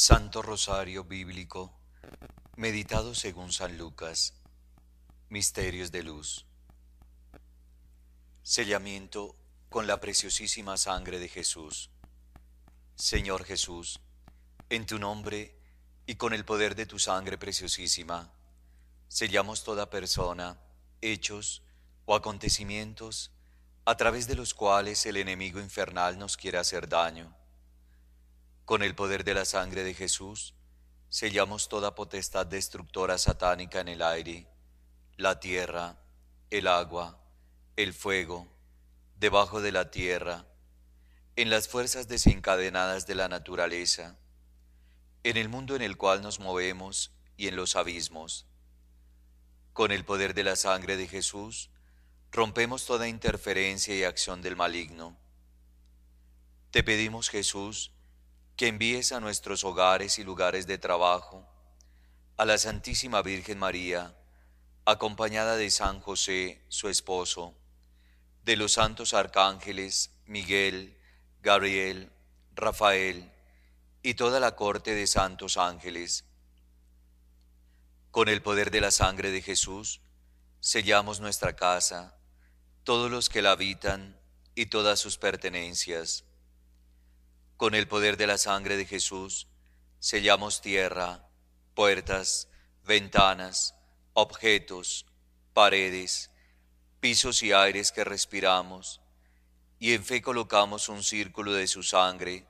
Santo Rosario Bíblico, meditado según San Lucas, Misterios de Luz. Sellamiento con la preciosísima sangre de Jesús. Señor Jesús, en tu nombre y con el poder de tu sangre preciosísima, sellamos toda persona, hechos o acontecimientos a través de los cuales el enemigo infernal nos quiere hacer daño con el poder de la sangre de Jesús, sellamos toda potestad destructora satánica en el aire, la tierra, el agua, el fuego, debajo de la tierra, en las fuerzas desencadenadas de la naturaleza, en el mundo en el cual nos movemos y en los abismos. Con el poder de la sangre de Jesús, rompemos toda interferencia y acción del maligno. Te pedimos, Jesús, que envíes a nuestros hogares y lugares de trabajo a la Santísima Virgen María, acompañada de San José, su esposo, de los santos arcángeles Miguel, Gabriel, Rafael y toda la corte de santos ángeles. Con el poder de la sangre de Jesús, sellamos nuestra casa, todos los que la habitan y todas sus pertenencias con el poder de la sangre de Jesús, sellamos tierra, puertas, ventanas, objetos, paredes, pisos y aires que respiramos, y en fe colocamos un círculo de su sangre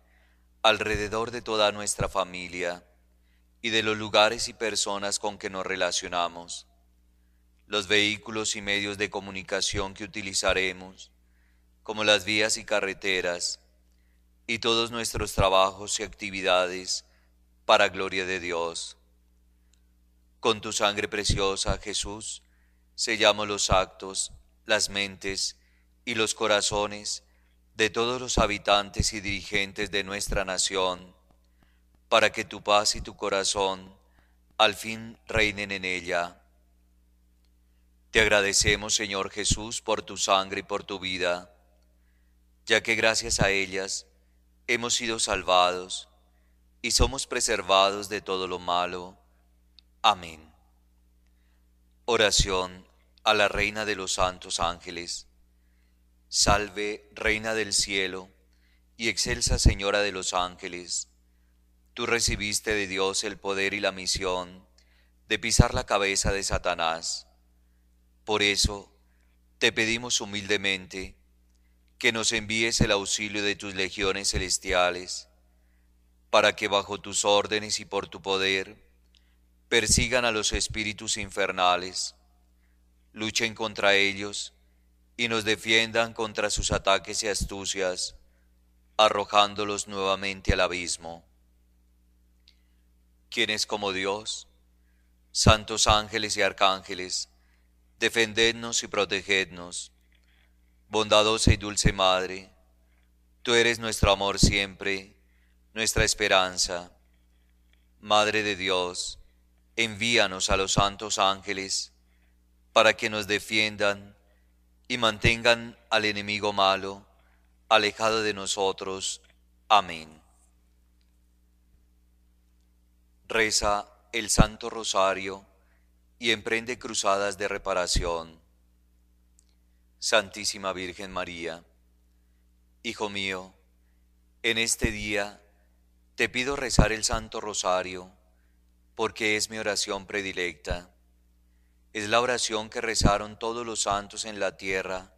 alrededor de toda nuestra familia y de los lugares y personas con que nos relacionamos, los vehículos y medios de comunicación que utilizaremos, como las vías y carreteras, y todos nuestros trabajos y actividades para gloria de Dios. Con tu sangre preciosa, Jesús, sellamos los actos, las mentes y los corazones de todos los habitantes y dirigentes de nuestra nación, para que tu paz y tu corazón al fin reinen en ella. Te agradecemos, Señor Jesús, por tu sangre y por tu vida, ya que gracias a ellas, hemos sido salvados y somos preservados de todo lo malo. Amén. Oración a la Reina de los Santos Ángeles. Salve, Reina del Cielo, y excelsa Señora de los Ángeles. Tú recibiste de Dios el poder y la misión de pisar la cabeza de Satanás. Por eso, te pedimos humildemente que nos envíes el auxilio de tus legiones celestiales, para que bajo tus órdenes y por tu poder persigan a los espíritus infernales, luchen contra ellos y nos defiendan contra sus ataques y astucias, arrojándolos nuevamente al abismo. Quienes como Dios, santos ángeles y arcángeles, defendednos y protegednos bondadosa y dulce Madre, tú eres nuestro amor siempre, nuestra esperanza. Madre de Dios, envíanos a los santos ángeles para que nos defiendan y mantengan al enemigo malo alejado de nosotros. Amén. Reza el Santo Rosario y emprende cruzadas de reparación. Santísima Virgen María, Hijo mío, en este día te pido rezar el Santo Rosario, porque es mi oración predilecta. Es la oración que rezaron todos los santos en la tierra,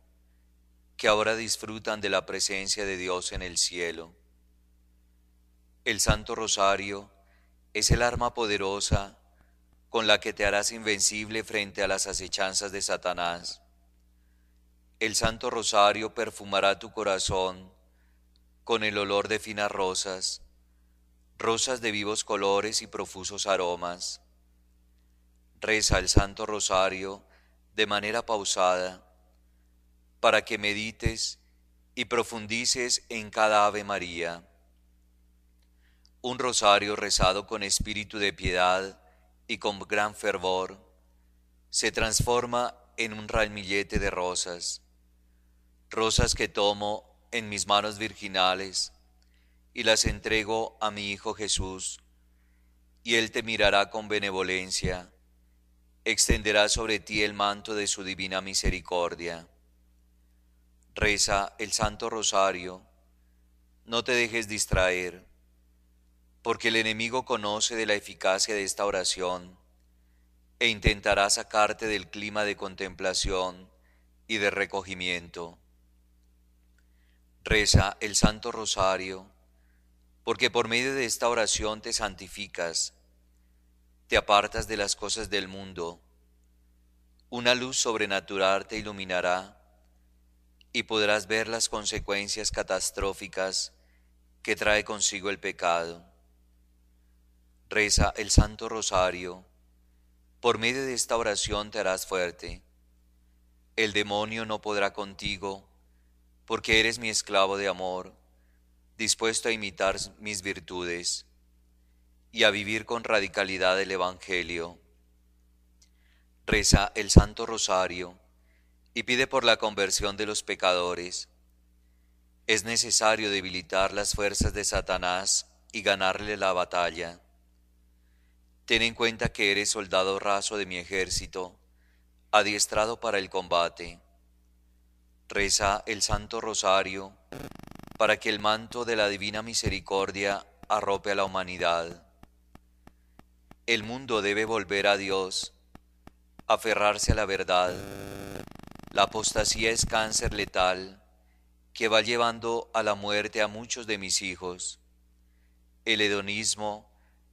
que ahora disfrutan de la presencia de Dios en el cielo. El Santo Rosario es el arma poderosa con la que te harás invencible frente a las acechanzas de Satanás el Santo Rosario perfumará tu corazón con el olor de finas rosas, rosas de vivos colores y profusos aromas. Reza el Santo Rosario de manera pausada para que medites y profundices en cada Ave María. Un rosario rezado con espíritu de piedad y con gran fervor se transforma en un ramillete de rosas rosas que tomo en mis manos virginales y las entrego a mi Hijo Jesús, y Él te mirará con benevolencia, extenderá sobre ti el manto de su divina misericordia. Reza el Santo Rosario, no te dejes distraer, porque el enemigo conoce de la eficacia de esta oración e intentará sacarte del clima de contemplación y de recogimiento. Reza el Santo Rosario, porque por medio de esta oración te santificas, te apartas de las cosas del mundo. Una luz sobrenatural te iluminará y podrás ver las consecuencias catastróficas que trae consigo el pecado. Reza el Santo Rosario, por medio de esta oración te harás fuerte. El demonio no podrá contigo porque eres mi esclavo de amor, dispuesto a imitar mis virtudes y a vivir con radicalidad el Evangelio. Reza el Santo Rosario y pide por la conversión de los pecadores. Es necesario debilitar las fuerzas de Satanás y ganarle la batalla. Ten en cuenta que eres soldado raso de mi ejército, adiestrado para el combate reza el Santo Rosario para que el manto de la Divina Misericordia arrope a la humanidad. El mundo debe volver a Dios, aferrarse a la verdad. La apostasía es cáncer letal que va llevando a la muerte a muchos de mis hijos. El hedonismo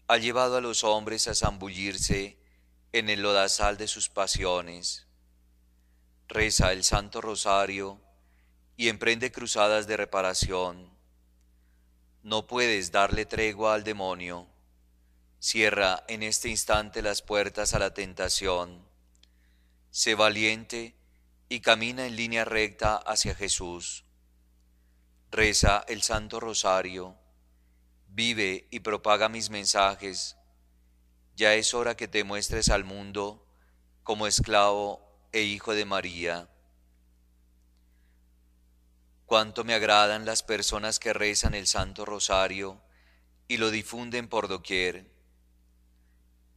ha llevado a los hombres a zambullirse en el lodazal de sus pasiones reza el Santo Rosario y emprende cruzadas de reparación. No puedes darle tregua al demonio. Cierra en este instante las puertas a la tentación. Sé valiente y camina en línea recta hacia Jesús. Reza el Santo Rosario. Vive y propaga mis mensajes. Ya es hora que te muestres al mundo como esclavo e hijo de María. Cuánto me agradan las personas que rezan el Santo Rosario y lo difunden por doquier.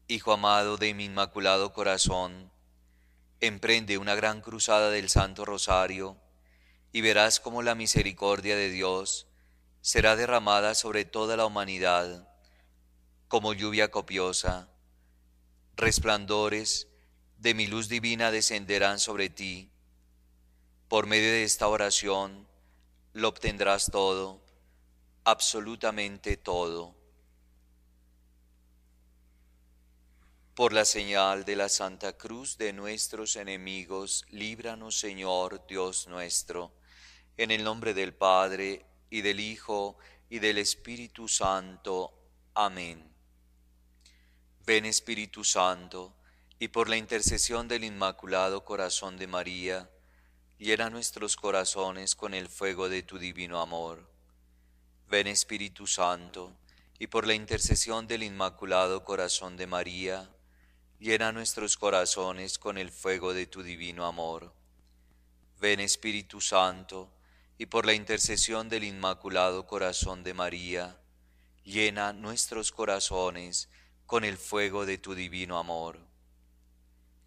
Hijo amado de mi inmaculado corazón, emprende una gran cruzada del Santo Rosario y verás cómo la misericordia de Dios será derramada sobre toda la humanidad como lluvia copiosa, resplandores de mi luz divina descenderán sobre ti. Por medio de esta oración lo obtendrás todo, absolutamente todo. Por la señal de la Santa Cruz de nuestros enemigos, líbranos Señor Dios nuestro, en el nombre del Padre, y del Hijo, y del Espíritu Santo. Amén. Ven Espíritu Santo, y por la intercesión del Inmaculado Corazón de María, llena nuestros corazones con el fuego de tu divino amor. Ven Espíritu Santo, y por la intercesión del Inmaculado Corazón de María, llena nuestros corazones con el fuego de tu divino amor. Ven Espíritu Santo, y por la intercesión del Inmaculado Corazón de María, llena nuestros corazones con el fuego de tu divino amor.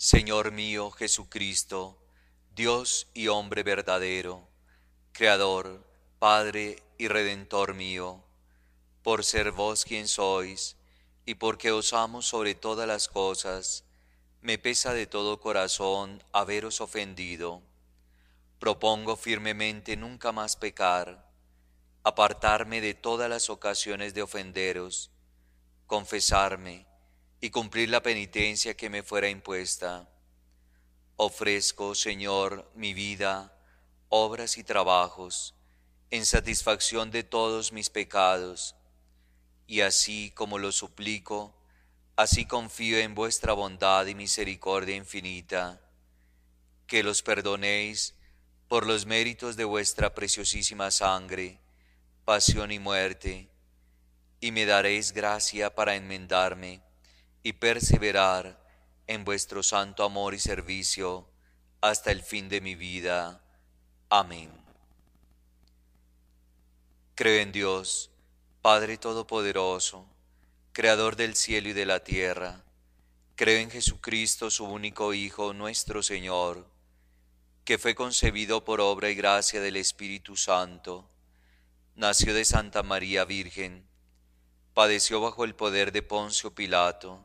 Señor mío Jesucristo, Dios y hombre verdadero, Creador, Padre y Redentor mío, por ser vos quien sois y porque os amo sobre todas las cosas, me pesa de todo corazón haberos ofendido. Propongo firmemente nunca más pecar, apartarme de todas las ocasiones de ofenderos, confesarme, y cumplir la penitencia que me fuera impuesta. Ofrezco, Señor, mi vida, obras y trabajos, en satisfacción de todos mis pecados, y así como lo suplico, así confío en vuestra bondad y misericordia infinita, que los perdonéis por los méritos de vuestra preciosísima sangre, pasión y muerte, y me daréis gracia para enmendarme y perseverar en vuestro santo amor y servicio hasta el fin de mi vida. Amén. Creo en Dios, Padre Todopoderoso, Creador del cielo y de la tierra. Creo en Jesucristo, su único Hijo, nuestro Señor, que fue concebido por obra y gracia del Espíritu Santo, nació de Santa María Virgen, padeció bajo el poder de Poncio Pilato,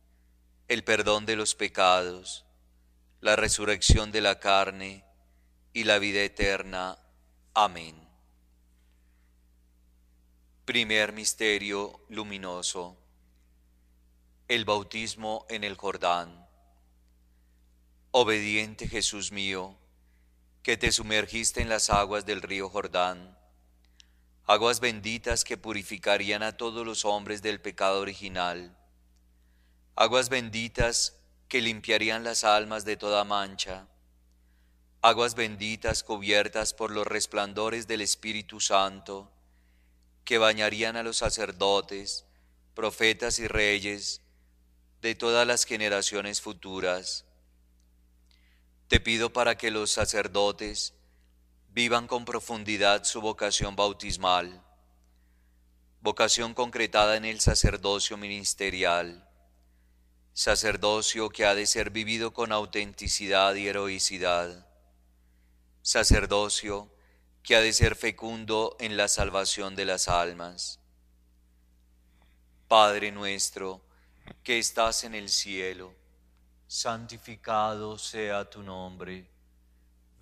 el perdón de los pecados, la resurrección de la carne y la vida eterna. Amén. Primer misterio luminoso. El bautismo en el Jordán. Obediente Jesús mío, que te sumergiste en las aguas del río Jordán, aguas benditas que purificarían a todos los hombres del pecado original aguas benditas que limpiarían las almas de toda mancha, aguas benditas cubiertas por los resplandores del Espíritu Santo, que bañarían a los sacerdotes, profetas y reyes de todas las generaciones futuras. Te pido para que los sacerdotes vivan con profundidad su vocación bautismal, vocación concretada en el sacerdocio ministerial sacerdocio que ha de ser vivido con autenticidad y heroicidad, sacerdocio que ha de ser fecundo en la salvación de las almas. Padre nuestro, que estás en el cielo, santificado sea tu nombre,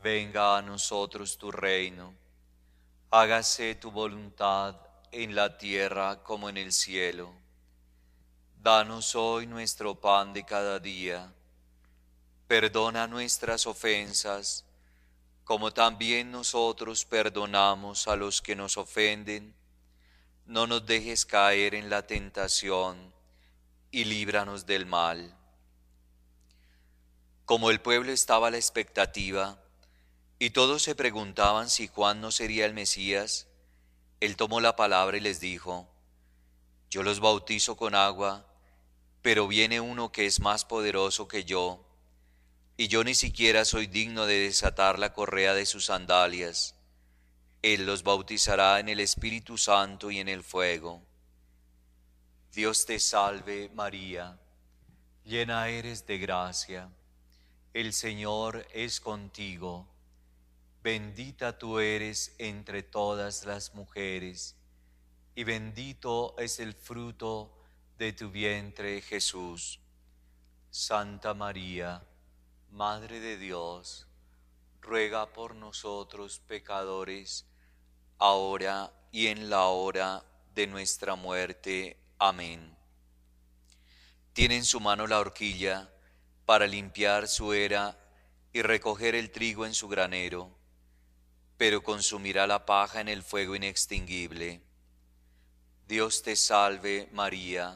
venga a nosotros tu reino, hágase tu voluntad en la tierra como en el cielo. Danos hoy nuestro pan de cada día. Perdona nuestras ofensas, como también nosotros perdonamos a los que nos ofenden. No nos dejes caer en la tentación y líbranos del mal. Como el pueblo estaba a la expectativa, y todos se preguntaban si Juan no sería el Mesías, él tomó la palabra y les dijo, Yo los bautizo con agua, pero viene uno que es más poderoso que yo, y yo ni siquiera soy digno de desatar la correa de sus sandalias. Él los bautizará en el Espíritu Santo y en el fuego. Dios te salve María, llena eres de gracia, el Señor es contigo, bendita tú eres entre todas las mujeres, y bendito es el fruto de de tu vientre, Jesús. Santa María, Madre de Dios, ruega por nosotros pecadores, ahora y en la hora de nuestra muerte. Amén. Tiene en su mano la horquilla para limpiar su era y recoger el trigo en su granero, pero consumirá la paja en el fuego inextinguible. Dios te salve María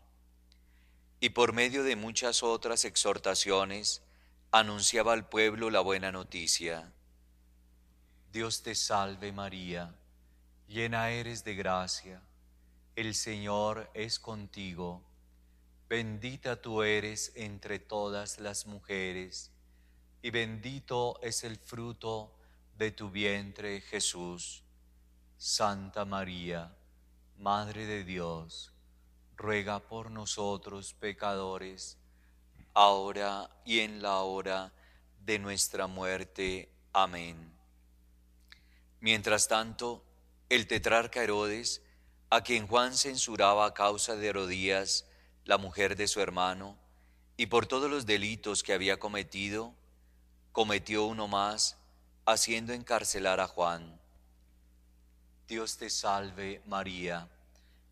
y por medio de muchas otras exhortaciones anunciaba al pueblo la buena noticia. Dios te salve María, llena eres de gracia, el Señor es contigo, bendita tú eres entre todas las mujeres, y bendito es el fruto de tu vientre Jesús. Santa María, Madre de Dios, ruega por nosotros pecadores, ahora y en la hora de nuestra muerte. Amén. Mientras tanto, el tetrarca Herodes, a quien Juan censuraba a causa de Herodías, la mujer de su hermano, y por todos los delitos que había cometido, cometió uno más, haciendo encarcelar a Juan. Dios te salve María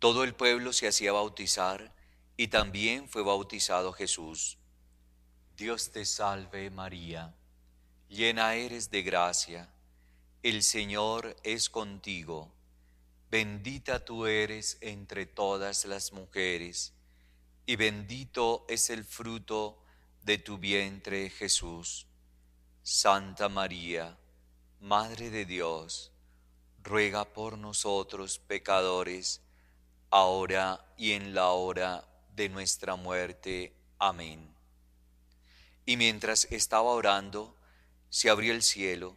Todo el pueblo se hacía bautizar y también fue bautizado Jesús. Dios te salve María, llena eres de gracia, el Señor es contigo, bendita tú eres entre todas las mujeres, y bendito es el fruto de tu vientre Jesús. Santa María, Madre de Dios, ruega por nosotros pecadores, ahora y en la hora de nuestra muerte. Amén. Y mientras estaba orando, se abrió el cielo,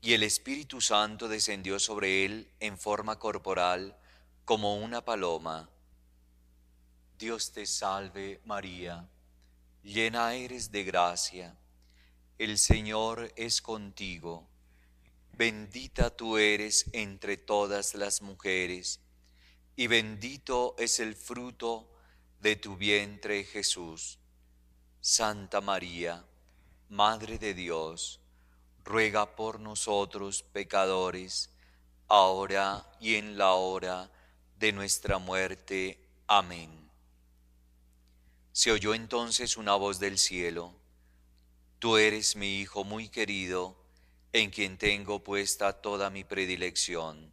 y el Espíritu Santo descendió sobre él en forma corporal como una paloma. Dios te salve María, llena eres de gracia, el Señor es contigo, bendita tú eres entre todas las mujeres, y bendito es el fruto de tu vientre Jesús. Santa María, Madre de Dios, ruega por nosotros pecadores, ahora y en la hora de nuestra muerte. Amén. Se oyó entonces una voz del cielo, Tú eres mi Hijo muy querido, en quien tengo puesta toda mi predilección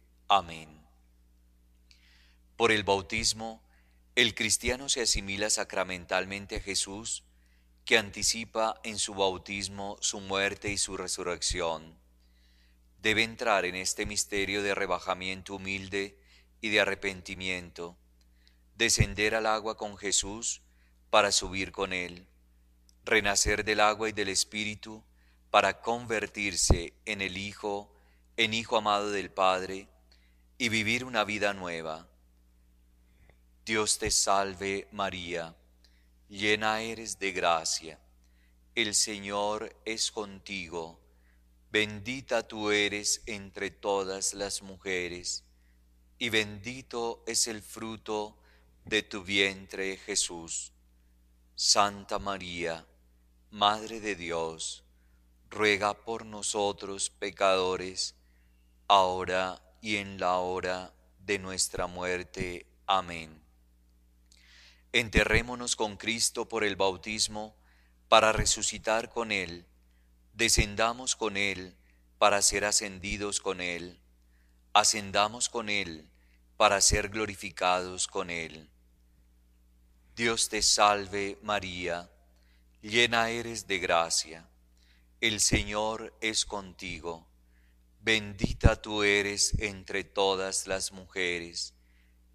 Amén. Por el bautismo, el cristiano se asimila sacramentalmente a Jesús, que anticipa en su bautismo su muerte y su resurrección. Debe entrar en este misterio de rebajamiento humilde y de arrepentimiento, descender al agua con Jesús para subir con Él, renacer del agua y del Espíritu para convertirse en el Hijo, en Hijo amado del Padre, y vivir una vida nueva. Dios te salve María, llena eres de gracia, el Señor es contigo, bendita tú eres entre todas las mujeres, y bendito es el fruto de tu vientre Jesús. Santa María, Madre de Dios, ruega por nosotros pecadores, ahora y en la hora de nuestra muerte. Amén. Enterrémonos con Cristo por el bautismo, para resucitar con Él, descendamos con Él, para ser ascendidos con Él, ascendamos con Él, para ser glorificados con Él. Dios te salve María, llena eres de gracia, el Señor es contigo Bendita tú eres entre todas las mujeres,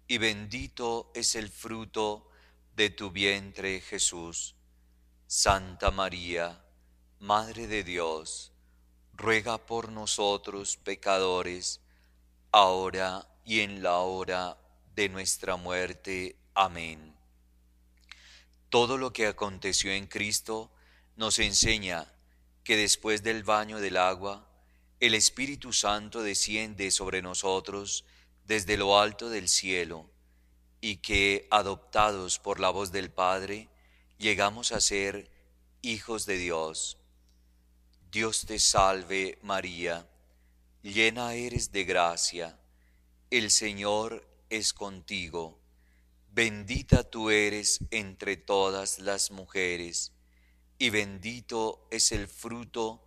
y bendito es el fruto de tu vientre Jesús. Santa María, Madre de Dios, ruega por nosotros pecadores, ahora y en la hora de nuestra muerte. Amén. Todo lo que aconteció en Cristo nos enseña que después del baño del agua, el Espíritu Santo desciende sobre nosotros desde lo alto del cielo y que, adoptados por la voz del Padre, llegamos a ser hijos de Dios. Dios te salve María, llena eres de gracia, el Señor es contigo, bendita tú eres entre todas las mujeres, y bendito es el fruto de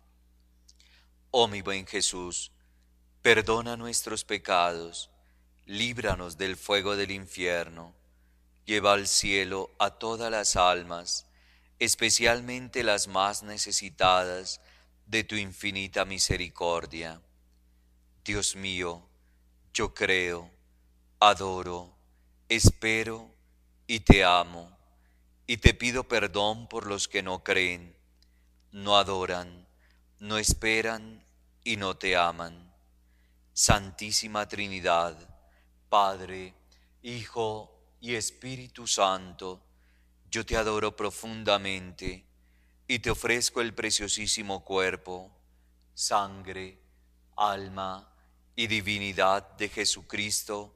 Oh mi buen Jesús, perdona nuestros pecados, líbranos del fuego del infierno, lleva al cielo a todas las almas, especialmente las más necesitadas de tu infinita misericordia. Dios mío, yo creo, adoro, espero y te amo, y te pido perdón por los que no creen, no adoran, no esperan y no te aman. Santísima Trinidad, Padre, Hijo y Espíritu Santo, yo te adoro profundamente y te ofrezco el preciosísimo cuerpo, sangre, alma y divinidad de Jesucristo,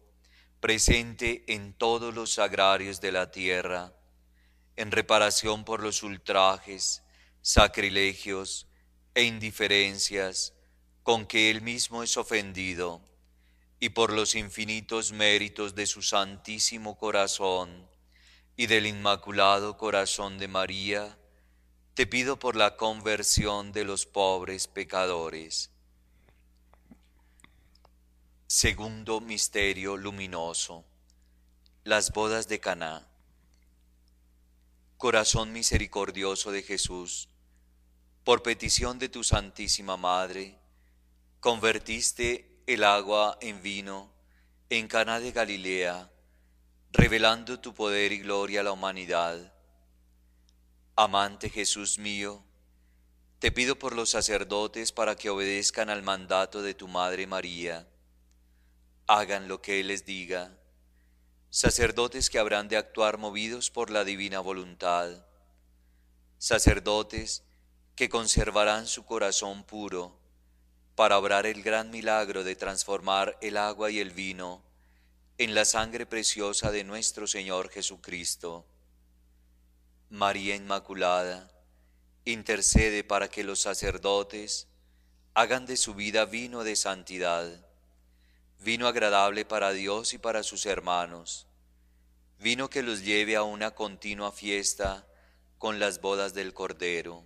presente en todos los sagrarios de la tierra, en reparación por los ultrajes, sacrilegios, e indiferencias con que él mismo es ofendido, y por los infinitos méritos de su santísimo corazón y del inmaculado corazón de María, te pido por la conversión de los pobres pecadores. Segundo misterio luminoso. Las bodas de Caná. Corazón misericordioso de Jesús por petición de tu Santísima Madre, convertiste el agua en vino en Cana de Galilea, revelando tu poder y gloria a la humanidad. Amante Jesús mío, te pido por los sacerdotes para que obedezcan al mandato de tu Madre María. Hagan lo que Él les diga, sacerdotes que habrán de actuar movidos por la divina voluntad, sacerdotes que conservarán su corazón puro para obrar el gran milagro de transformar el agua y el vino en la sangre preciosa de nuestro Señor Jesucristo. María Inmaculada, intercede para que los sacerdotes hagan de su vida vino de santidad, vino agradable para Dios y para sus hermanos, vino que los lleve a una continua fiesta con las bodas del Cordero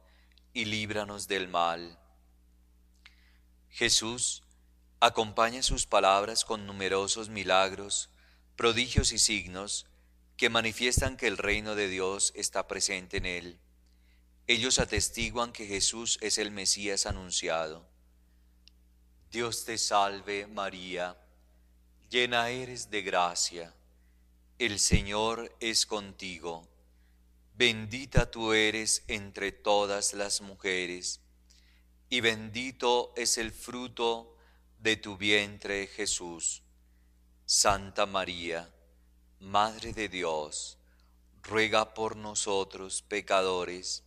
y líbranos del mal. Jesús acompaña sus palabras con numerosos milagros, prodigios y signos que manifiestan que el reino de Dios está presente en él. Ellos atestiguan que Jesús es el Mesías anunciado. Dios te salve María, llena eres de gracia, el Señor es contigo bendita tú eres entre todas las mujeres, y bendito es el fruto de tu vientre Jesús. Santa María, Madre de Dios, ruega por nosotros pecadores,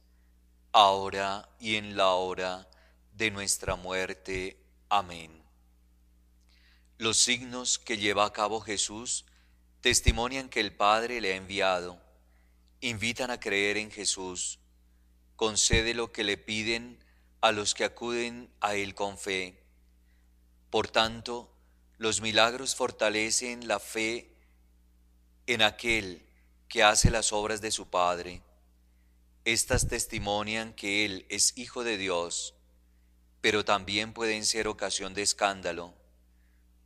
ahora y en la hora de nuestra muerte. Amén. Los signos que lleva a cabo Jesús testimonian que el Padre le ha enviado invitan a creer en Jesús, concede lo que le piden a los que acuden a Él con fe. Por tanto, los milagros fortalecen la fe en aquel que hace las obras de su Padre. Estas testimonian que Él es Hijo de Dios, pero también pueden ser ocasión de escándalo.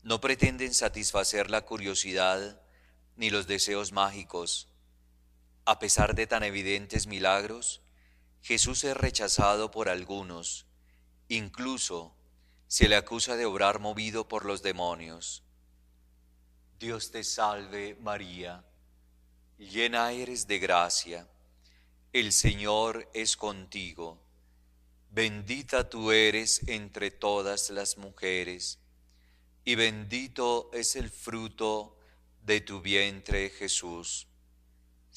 No pretenden satisfacer la curiosidad ni los deseos mágicos a pesar de tan evidentes milagros, Jesús es rechazado por algunos, incluso se le acusa de obrar movido por los demonios. Dios te salve María, llena eres de gracia, el Señor es contigo, bendita tú eres entre todas las mujeres, y bendito es el fruto de tu vientre Jesús.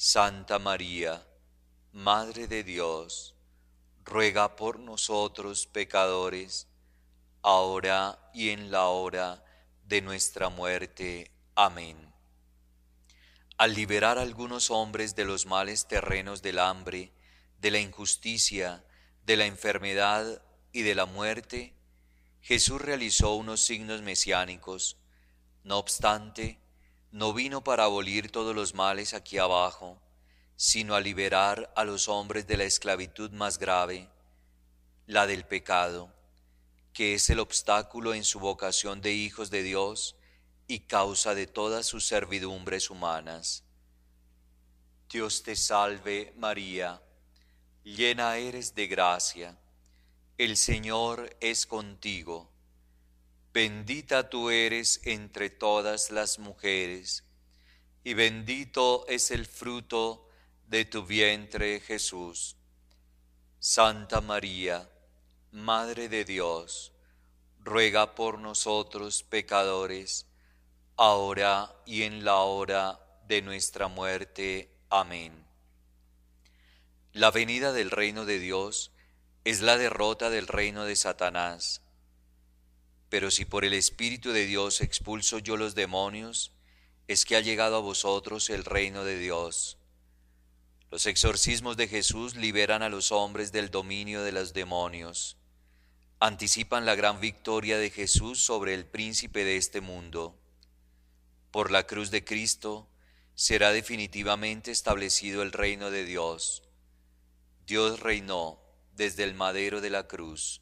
Santa María, Madre de Dios, ruega por nosotros pecadores, ahora y en la hora de nuestra muerte. Amén. Al liberar a algunos hombres de los males terrenos del hambre, de la injusticia, de la enfermedad y de la muerte, Jesús realizó unos signos mesiánicos. No obstante, no vino para abolir todos los males aquí abajo, sino a liberar a los hombres de la esclavitud más grave, la del pecado, que es el obstáculo en su vocación de hijos de Dios y causa de todas sus servidumbres humanas. Dios te salve María, llena eres de gracia, el Señor es contigo bendita tú eres entre todas las mujeres, y bendito es el fruto de tu vientre Jesús. Santa María, Madre de Dios, ruega por nosotros pecadores, ahora y en la hora de nuestra muerte. Amén. La venida del reino de Dios es la derrota del reino de Satanás pero si por el Espíritu de Dios expulso yo los demonios, es que ha llegado a vosotros el reino de Dios. Los exorcismos de Jesús liberan a los hombres del dominio de los demonios. Anticipan la gran victoria de Jesús sobre el príncipe de este mundo. Por la cruz de Cristo será definitivamente establecido el reino de Dios. Dios reinó desde el madero de la cruz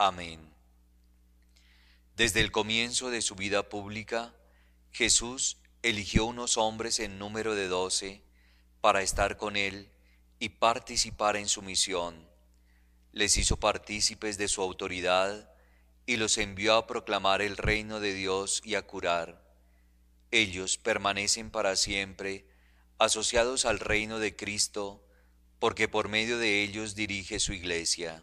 Amén. Desde el comienzo de su vida pública, Jesús eligió unos hombres en número de doce para estar con él y participar en su misión. Les hizo partícipes de su autoridad y los envió a proclamar el reino de Dios y a curar. Ellos permanecen para siempre asociados al reino de Cristo, porque por medio de ellos dirige su iglesia.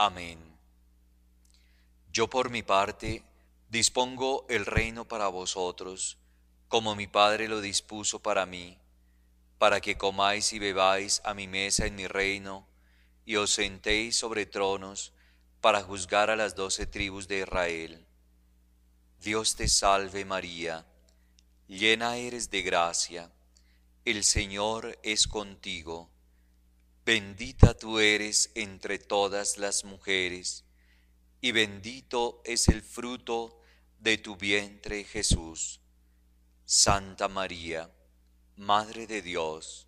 Amén. Yo por mi parte dispongo el reino para vosotros, como mi Padre lo dispuso para mí, para que comáis y bebáis a mi mesa en mi reino, y os sentéis sobre tronos para juzgar a las doce tribus de Israel. Dios te salve María, llena eres de gracia, el Señor es contigo Bendita tú eres entre todas las mujeres, y bendito es el fruto de tu vientre Jesús. Santa María, Madre de Dios,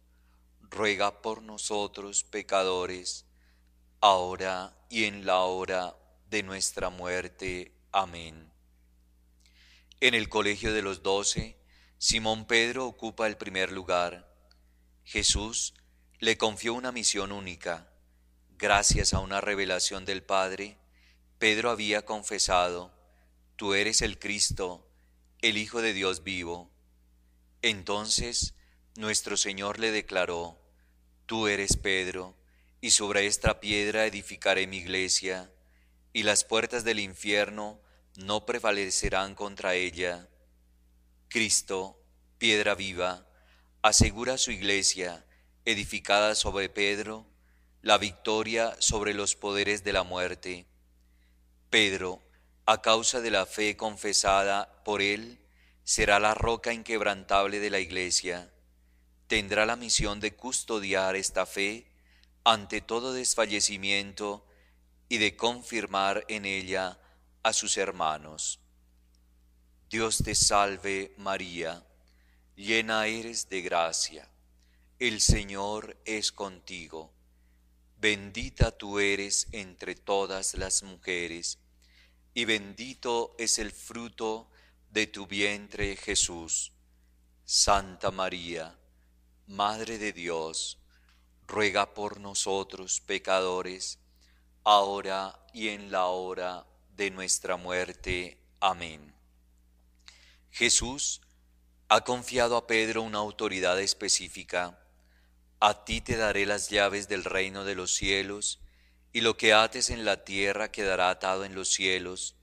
ruega por nosotros pecadores, ahora y en la hora de nuestra muerte. Amén. En el colegio de los doce, Simón Pedro ocupa el primer lugar. Jesús le confió una misión única. Gracias a una revelación del Padre, Pedro había confesado, Tú eres el Cristo, el Hijo de Dios vivo. Entonces nuestro Señor le declaró, Tú eres Pedro, y sobre esta piedra edificaré mi iglesia, y las puertas del infierno no prevalecerán contra ella. Cristo, piedra viva, asegura su iglesia, edificada sobre Pedro, la victoria sobre los poderes de la muerte. Pedro, a causa de la fe confesada por él, será la roca inquebrantable de la Iglesia. Tendrá la misión de custodiar esta fe ante todo desfallecimiento y de confirmar en ella a sus hermanos. Dios te salve María, llena eres de gracia el Señor es contigo. Bendita tú eres entre todas las mujeres, y bendito es el fruto de tu vientre Jesús. Santa María, Madre de Dios, ruega por nosotros pecadores, ahora y en la hora de nuestra muerte. Amén. Jesús ha confiado a Pedro una autoridad específica a ti te daré las llaves del reino de los cielos, y lo que ates en la tierra quedará atado en los cielos,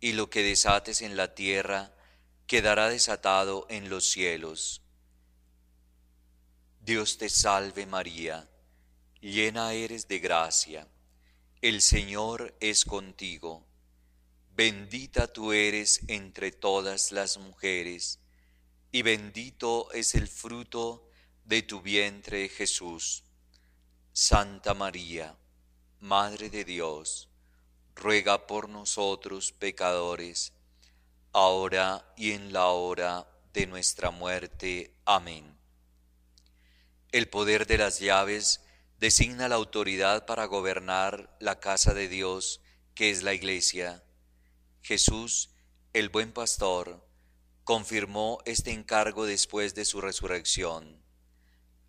y lo que desates en la tierra quedará desatado en los cielos. Dios te salve María, llena eres de gracia, el Señor es contigo, bendita tú eres entre todas las mujeres, y bendito es el fruto de de tu vientre, Jesús. Santa María, Madre de Dios, ruega por nosotros pecadores, ahora y en la hora de nuestra muerte. Amén. El poder de las llaves designa la autoridad para gobernar la casa de Dios, que es la iglesia. Jesús, el buen pastor, confirmó este encargo después de su resurrección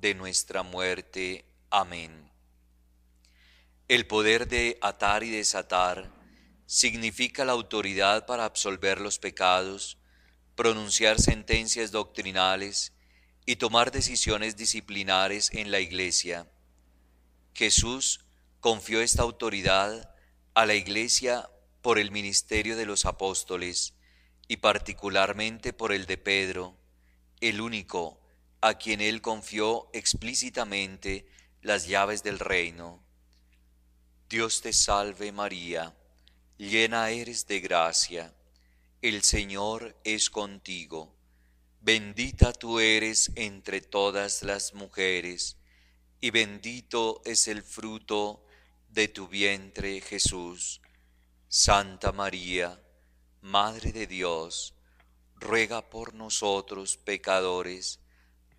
de nuestra muerte. Amén. El poder de atar y desatar significa la autoridad para absolver los pecados, pronunciar sentencias doctrinales y tomar decisiones disciplinares en la Iglesia. Jesús confió esta autoridad a la Iglesia por el ministerio de los apóstoles y particularmente por el de Pedro, el único a quien él confió explícitamente las llaves del reino. Dios te salve María, llena eres de gracia, el Señor es contigo, bendita tú eres entre todas las mujeres, y bendito es el fruto de tu vientre Jesús. Santa María, Madre de Dios, ruega por nosotros pecadores,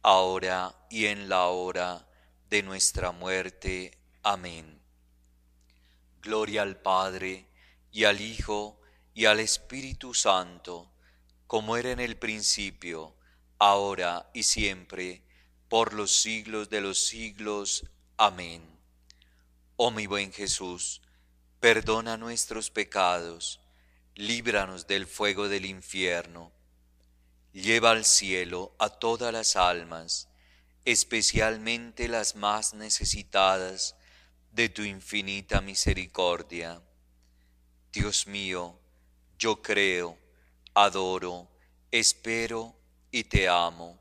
ahora y en la hora de nuestra muerte. Amén. Gloria al Padre, y al Hijo, y al Espíritu Santo, como era en el principio, ahora y siempre, por los siglos de los siglos. Amén. Oh mi buen Jesús, perdona nuestros pecados, líbranos del fuego del infierno Lleva al cielo a todas las almas, especialmente las más necesitadas de tu infinita misericordia. Dios mío, yo creo, adoro, espero y te amo,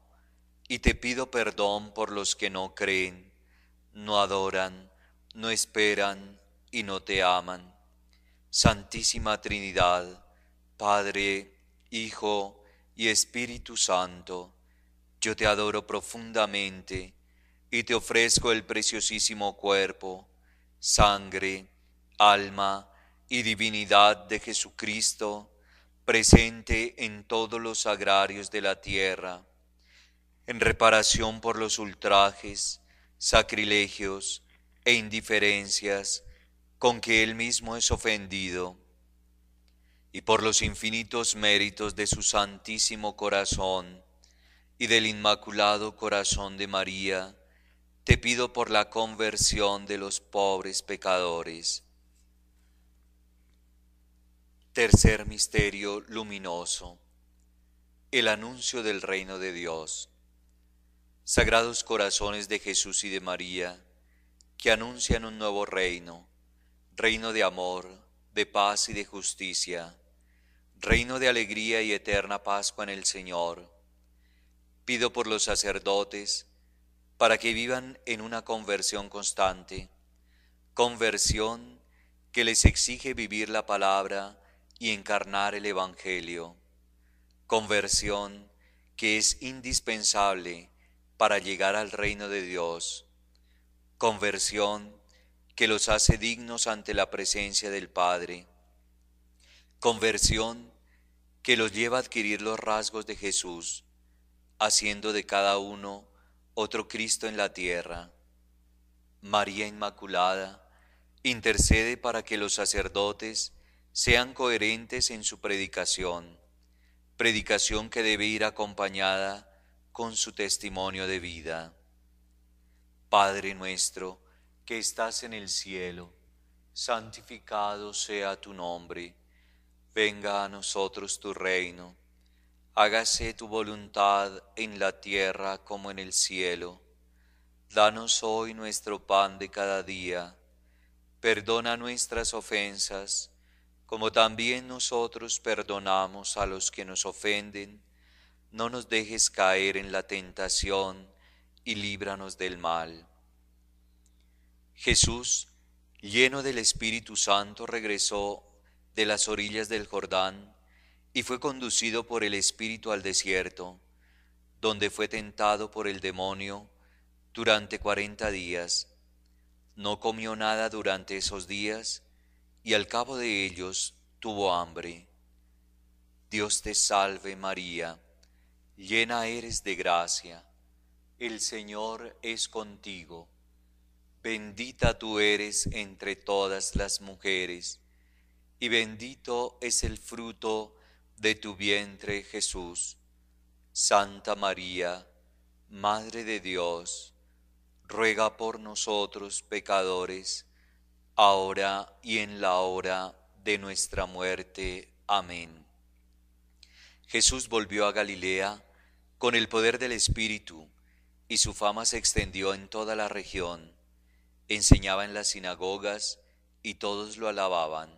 y te pido perdón por los que no creen, no adoran, no esperan y no te aman. Santísima Trinidad, Padre, Hijo y Espíritu Santo, yo te adoro profundamente y te ofrezco el preciosísimo cuerpo, sangre, alma y divinidad de Jesucristo, presente en todos los agrarios de la tierra, en reparación por los ultrajes, sacrilegios e indiferencias con que él mismo es ofendido y por los infinitos méritos de su Santísimo Corazón y del Inmaculado Corazón de María, te pido por la conversión de los pobres pecadores. Tercer misterio luminoso. El anuncio del reino de Dios. Sagrados corazones de Jesús y de María, que anuncian un nuevo reino, reino de amor, de paz y de justicia reino de alegría y eterna Pascua en el Señor, pido por los sacerdotes para que vivan en una conversión constante, conversión que les exige vivir la palabra y encarnar el Evangelio, conversión que es indispensable para llegar al reino de Dios, conversión que los hace dignos ante la presencia del Padre conversión que los lleva a adquirir los rasgos de Jesús, haciendo de cada uno otro Cristo en la tierra. María Inmaculada, intercede para que los sacerdotes sean coherentes en su predicación, predicación que debe ir acompañada con su testimonio de vida. Padre nuestro, que estás en el cielo, santificado sea tu nombre venga a nosotros tu reino, hágase tu voluntad en la tierra como en el cielo. Danos hoy nuestro pan de cada día, perdona nuestras ofensas, como también nosotros perdonamos a los que nos ofenden, no nos dejes caer en la tentación y líbranos del mal. Jesús, lleno del Espíritu Santo, regresó de las orillas del Jordán, y fue conducido por el Espíritu al desierto, donde fue tentado por el demonio durante cuarenta días. No comió nada durante esos días, y al cabo de ellos tuvo hambre. Dios te salve María, llena eres de gracia, el Señor es contigo, bendita tú eres entre todas las mujeres y bendito es el fruto de tu vientre, Jesús. Santa María, Madre de Dios, ruega por nosotros pecadores, ahora y en la hora de nuestra muerte. Amén. Jesús volvió a Galilea con el poder del Espíritu, y su fama se extendió en toda la región. Enseñaba en las sinagogas, y todos lo alababan.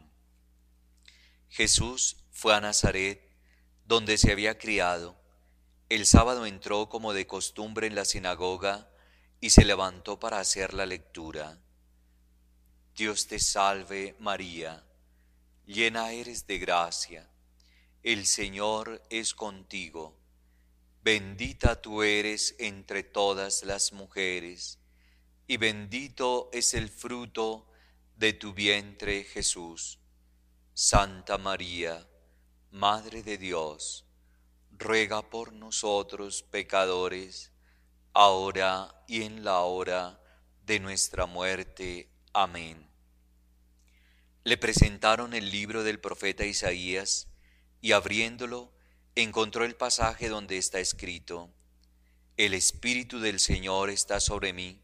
Jesús fue a Nazaret, donde se había criado. El sábado entró como de costumbre en la sinagoga y se levantó para hacer la lectura. Dios te salve María, llena eres de gracia, el Señor es contigo, bendita tú eres entre todas las mujeres, y bendito es el fruto de tu vientre Jesús. Santa María, Madre de Dios, ruega por nosotros pecadores, ahora y en la hora de nuestra muerte. Amén. Le presentaron el libro del profeta Isaías, y abriéndolo, encontró el pasaje donde está escrito, El Espíritu del Señor está sobre mí,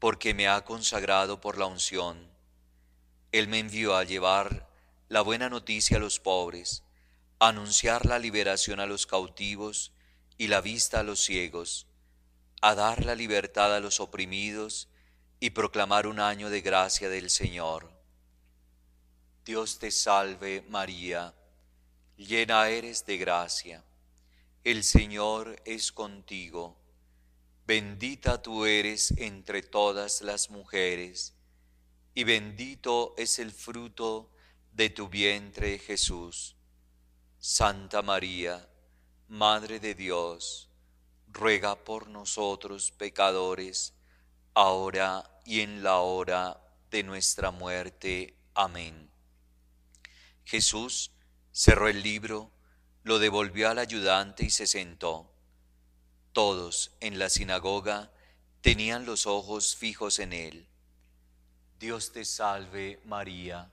porque me ha consagrado por la unción. Él me envió a llevar la buena noticia a los pobres, anunciar la liberación a los cautivos y la vista a los ciegos, a dar la libertad a los oprimidos y proclamar un año de gracia del Señor. Dios te salve María, llena eres de gracia, el Señor es contigo, bendita tú eres entre todas las mujeres, y bendito es el fruto de de tu vientre, Jesús. Santa María, Madre de Dios, ruega por nosotros pecadores, ahora y en la hora de nuestra muerte. Amén. Jesús cerró el libro, lo devolvió al ayudante y se sentó. Todos en la sinagoga tenían los ojos fijos en él. Dios te salve María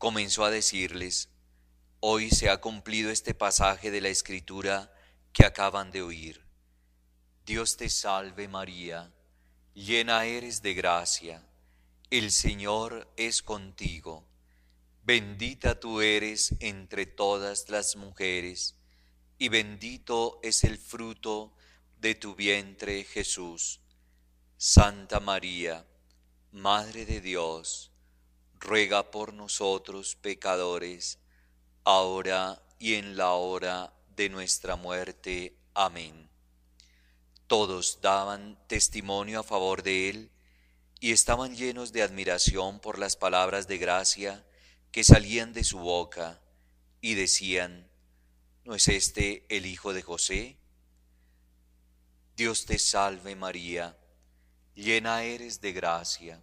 comenzó a decirles, Hoy se ha cumplido este pasaje de la Escritura que acaban de oír. Dios te salve María, llena eres de gracia, el Señor es contigo, bendita tú eres entre todas las mujeres, y bendito es el fruto de tu vientre Jesús. Santa María, Madre de Dios, ruega por nosotros pecadores, ahora y en la hora de nuestra muerte. Amén. Todos daban testimonio a favor de él y estaban llenos de admiración por las palabras de gracia que salían de su boca y decían, ¿no es este el hijo de José? Dios te salve María, llena eres de gracia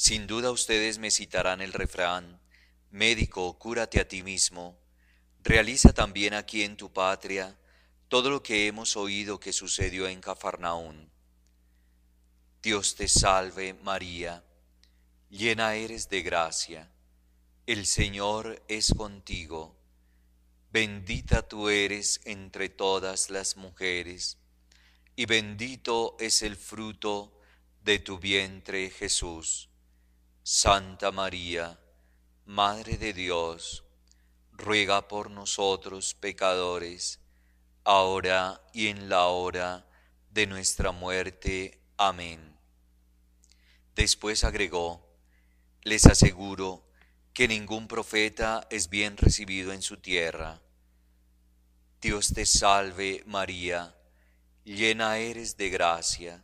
sin duda ustedes me citarán el refrán, Médico, cúrate a ti mismo, realiza también aquí en tu patria todo lo que hemos oído que sucedió en Cafarnaún. Dios te salve María, llena eres de gracia, el Señor es contigo, bendita tú eres entre todas las mujeres, y bendito es el fruto de tu vientre Jesús. Santa María, Madre de Dios, ruega por nosotros pecadores, ahora y en la hora de nuestra muerte. Amén. Después agregó, les aseguro que ningún profeta es bien recibido en su tierra. Dios te salve María, llena eres de gracia,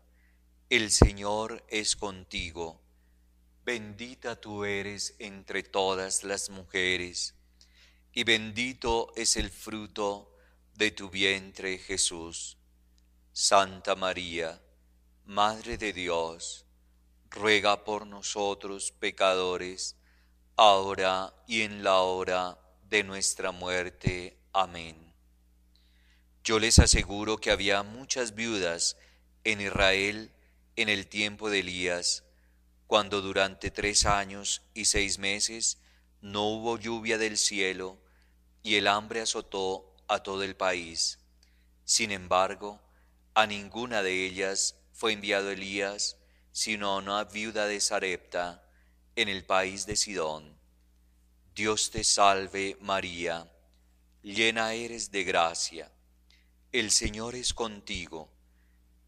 el Señor es contigo bendita tú eres entre todas las mujeres, y bendito es el fruto de tu vientre Jesús. Santa María, Madre de Dios, ruega por nosotros pecadores, ahora y en la hora de nuestra muerte. Amén. Yo les aseguro que había muchas viudas en Israel en el tiempo de Elías, cuando durante tres años y seis meses no hubo lluvia del cielo y el hambre azotó a todo el país. Sin embargo, a ninguna de ellas fue enviado Elías, sino a una viuda de Sarepta, en el país de Sidón. Dios te salve María, llena eres de gracia, el Señor es contigo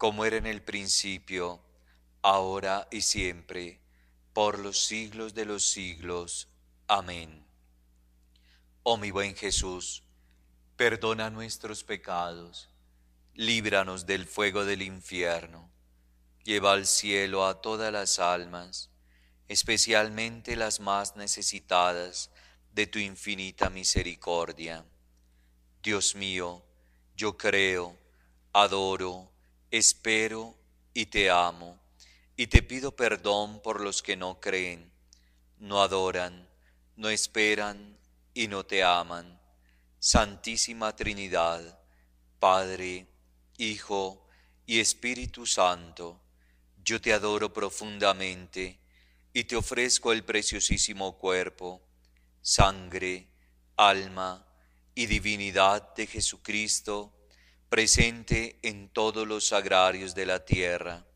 como era en el principio, ahora y siempre, por los siglos de los siglos. Amén. Oh mi buen Jesús, perdona nuestros pecados, líbranos del fuego del infierno, lleva al cielo a todas las almas, especialmente las más necesitadas de tu infinita misericordia. Dios mío, yo creo, adoro, espero y te amo, y te pido perdón por los que no creen, no adoran, no esperan y no te aman. Santísima Trinidad, Padre, Hijo y Espíritu Santo, yo te adoro profundamente y te ofrezco el preciosísimo cuerpo, sangre, alma y divinidad de Jesucristo, presente en todos los agrarios de la tierra,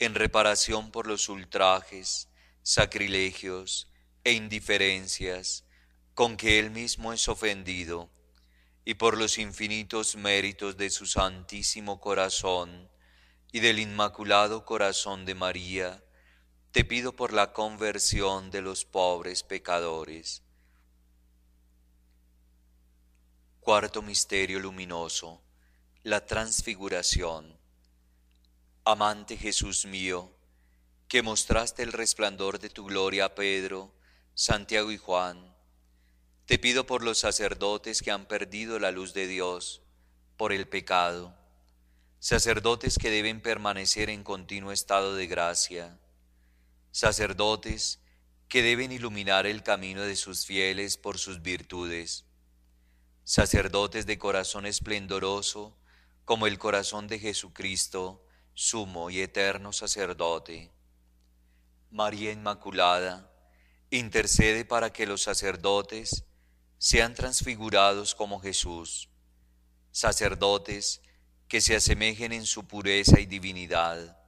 en reparación por los ultrajes, sacrilegios e indiferencias con que él mismo es ofendido, y por los infinitos méritos de su santísimo corazón y del inmaculado corazón de María, te pido por la conversión de los pobres pecadores. Cuarto Misterio Luminoso la transfiguración. Amante Jesús mío, que mostraste el resplandor de tu gloria a Pedro, Santiago y Juan, te pido por los sacerdotes que han perdido la luz de Dios, por el pecado, sacerdotes que deben permanecer en continuo estado de gracia, sacerdotes que deben iluminar el camino de sus fieles por sus virtudes, sacerdotes de corazón esplendoroso, como el corazón de Jesucristo, sumo y eterno sacerdote. María Inmaculada, intercede para que los sacerdotes sean transfigurados como Jesús, sacerdotes que se asemejen en su pureza y divinidad,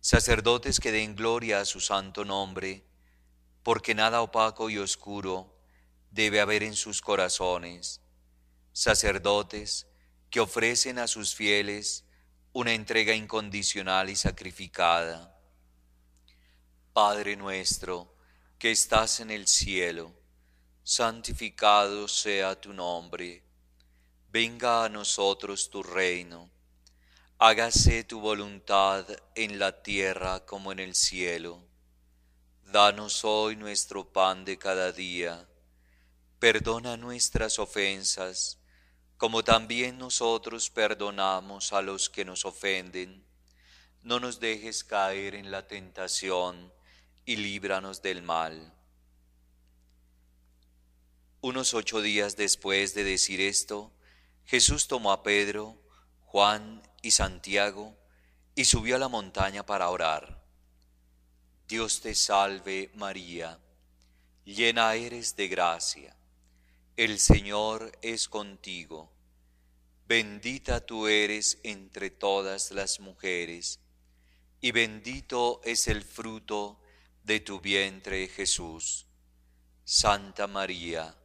sacerdotes que den gloria a su santo nombre, porque nada opaco y oscuro debe haber en sus corazones, sacerdotes que ofrecen a sus fieles una entrega incondicional y sacrificada. Padre nuestro, que estás en el cielo, santificado sea tu nombre, venga a nosotros tu reino, hágase tu voluntad en la tierra como en el cielo. Danos hoy nuestro pan de cada día, perdona nuestras ofensas, como también nosotros perdonamos a los que nos ofenden. No nos dejes caer en la tentación y líbranos del mal. Unos ocho días después de decir esto, Jesús tomó a Pedro, Juan y Santiago y subió a la montaña para orar. Dios te salve María, llena eres de gracia, el Señor es contigo Bendita tú eres entre todas las mujeres, y bendito es el fruto de tu vientre Jesús. Santa María,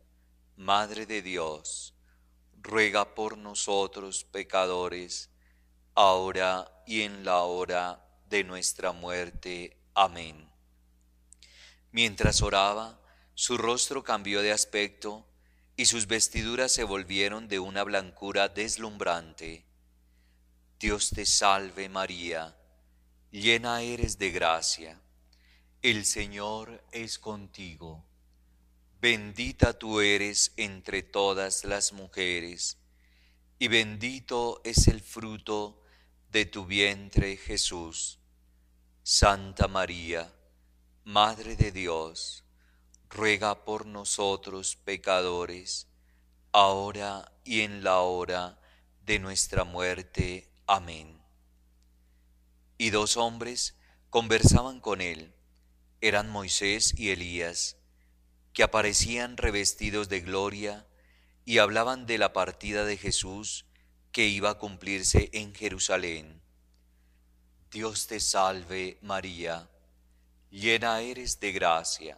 Madre de Dios, ruega por nosotros pecadores, ahora y en la hora de nuestra muerte. Amén. Mientras oraba, su rostro cambió de aspecto y sus vestiduras se volvieron de una blancura deslumbrante. Dios te salve María, llena eres de gracia, el Señor es contigo, bendita tú eres entre todas las mujeres, y bendito es el fruto de tu vientre Jesús. Santa María, Madre de Dios, ruega por nosotros pecadores, ahora y en la hora de nuestra muerte. Amén. Y dos hombres conversaban con él, eran Moisés y Elías, que aparecían revestidos de gloria y hablaban de la partida de Jesús que iba a cumplirse en Jerusalén. Dios te salve María, llena eres de gracia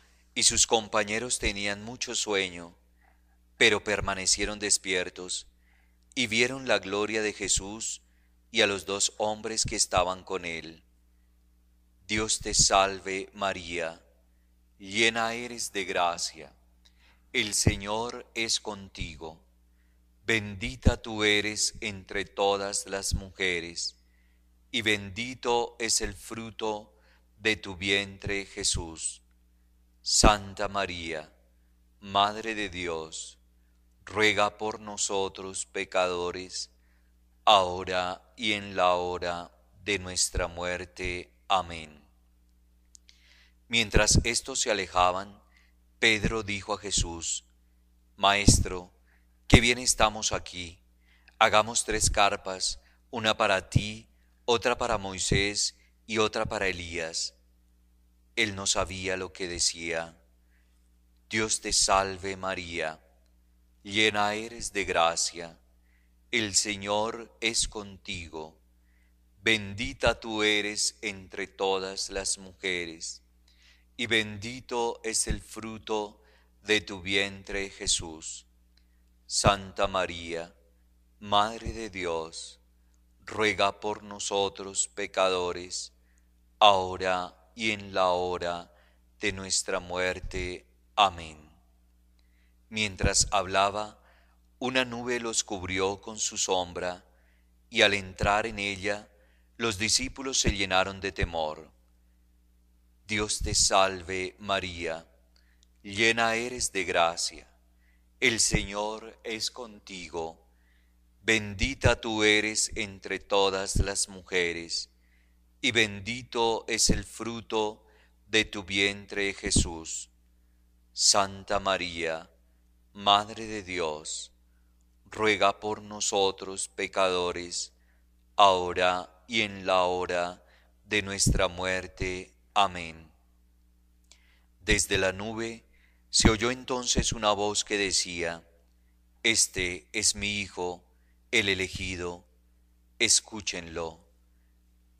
y sus compañeros tenían mucho sueño, pero permanecieron despiertos y vieron la gloria de Jesús y a los dos hombres que estaban con él. Dios te salve María, llena eres de gracia, el Señor es contigo, bendita tú eres entre todas las mujeres, y bendito es el fruto de tu vientre Jesús. Santa María, Madre de Dios, ruega por nosotros pecadores, ahora y en la hora de nuestra muerte. Amén. Mientras estos se alejaban, Pedro dijo a Jesús, Maestro, qué bien estamos aquí. Hagamos tres carpas, una para ti, otra para Moisés y otra para Elías él no sabía lo que decía. Dios te salve María, llena eres de gracia, el Señor es contigo, bendita tú eres entre todas las mujeres, y bendito es el fruto de tu vientre Jesús. Santa María, Madre de Dios, ruega por nosotros pecadores, ahora y y en la hora de nuestra muerte. Amén. Mientras hablaba, una nube los cubrió con su sombra, y al entrar en ella, los discípulos se llenaron de temor. Dios te salve María, llena eres de gracia, el Señor es contigo, bendita tú eres entre todas las mujeres y bendito es el fruto de tu vientre Jesús. Santa María, Madre de Dios, ruega por nosotros pecadores, ahora y en la hora de nuestra muerte. Amén. Desde la nube se oyó entonces una voz que decía, Este es mi Hijo, el elegido, escúchenlo.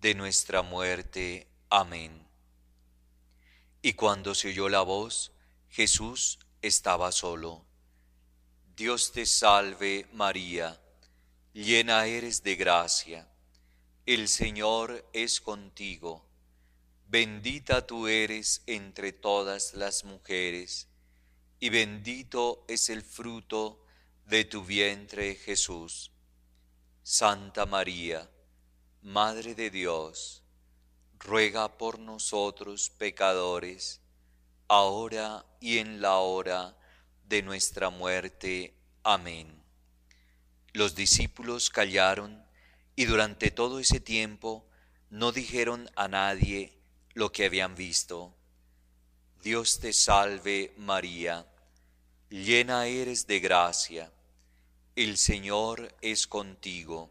de nuestra muerte. Amén. Y cuando se oyó la voz, Jesús estaba solo. Dios te salve María, llena eres de gracia, el Señor es contigo, bendita tú eres entre todas las mujeres, y bendito es el fruto de tu vientre Jesús. Santa María, Madre de Dios, ruega por nosotros pecadores, ahora y en la hora de nuestra muerte. Amén. Los discípulos callaron y durante todo ese tiempo no dijeron a nadie lo que habían visto. Dios te salve María, llena eres de gracia, el Señor es contigo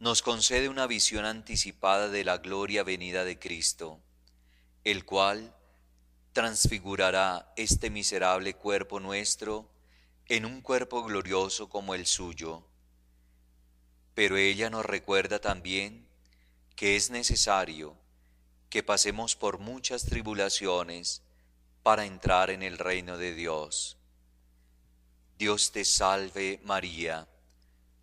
nos concede una visión anticipada de la gloria venida de Cristo, el cual transfigurará este miserable cuerpo nuestro en un cuerpo glorioso como el suyo. Pero ella nos recuerda también que es necesario que pasemos por muchas tribulaciones para entrar en el reino de Dios. Dios te salve María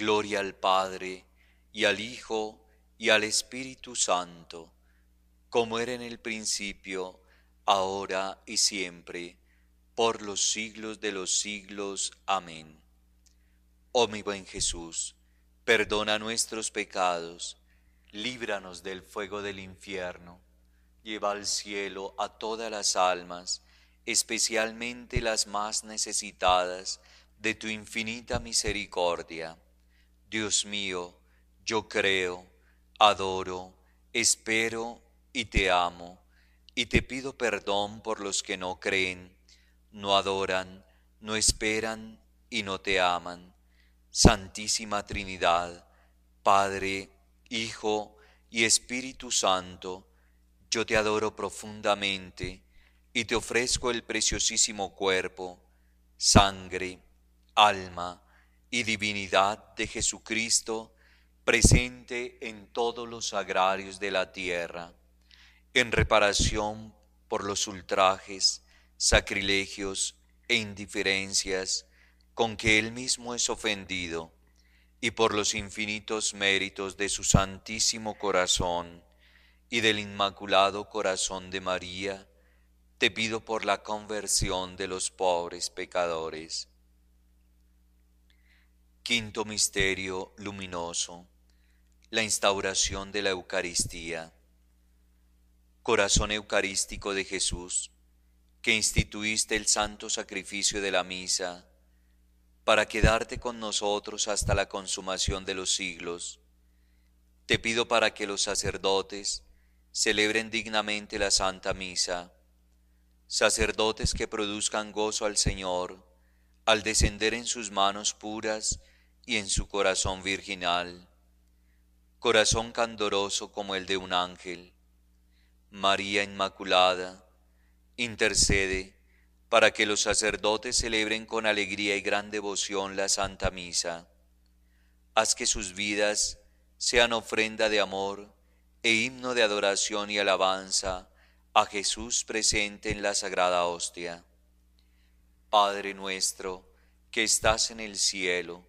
Gloria al Padre, y al Hijo, y al Espíritu Santo, como era en el principio, ahora y siempre, por los siglos de los siglos. Amén. Oh mi buen Jesús, perdona nuestros pecados, líbranos del fuego del infierno, lleva al cielo a todas las almas, especialmente las más necesitadas de tu infinita misericordia Dios mío, yo creo, adoro, espero y te amo, y te pido perdón por los que no creen, no adoran, no esperan y no te aman. Santísima Trinidad, Padre, Hijo y Espíritu Santo, yo te adoro profundamente y te ofrezco el preciosísimo cuerpo, sangre, alma, y divinidad de Jesucristo, presente en todos los agrarios de la tierra, en reparación por los ultrajes, sacrilegios e indiferencias con que él mismo es ofendido, y por los infinitos méritos de su santísimo corazón y del inmaculado corazón de María, te pido por la conversión de los pobres pecadores Quinto Misterio Luminoso. La instauración de la Eucaristía. Corazón Eucarístico de Jesús, que instituiste el santo sacrificio de la misa, para quedarte con nosotros hasta la consumación de los siglos, te pido para que los sacerdotes celebren dignamente la Santa Misa, sacerdotes que produzcan gozo al Señor, al descender en sus manos puras, y en su corazón virginal, corazón candoroso como el de un ángel. María Inmaculada, intercede para que los sacerdotes celebren con alegría y gran devoción la Santa Misa. Haz que sus vidas sean ofrenda de amor e himno de adoración y alabanza a Jesús presente en la Sagrada Hostia. Padre nuestro, que estás en el cielo,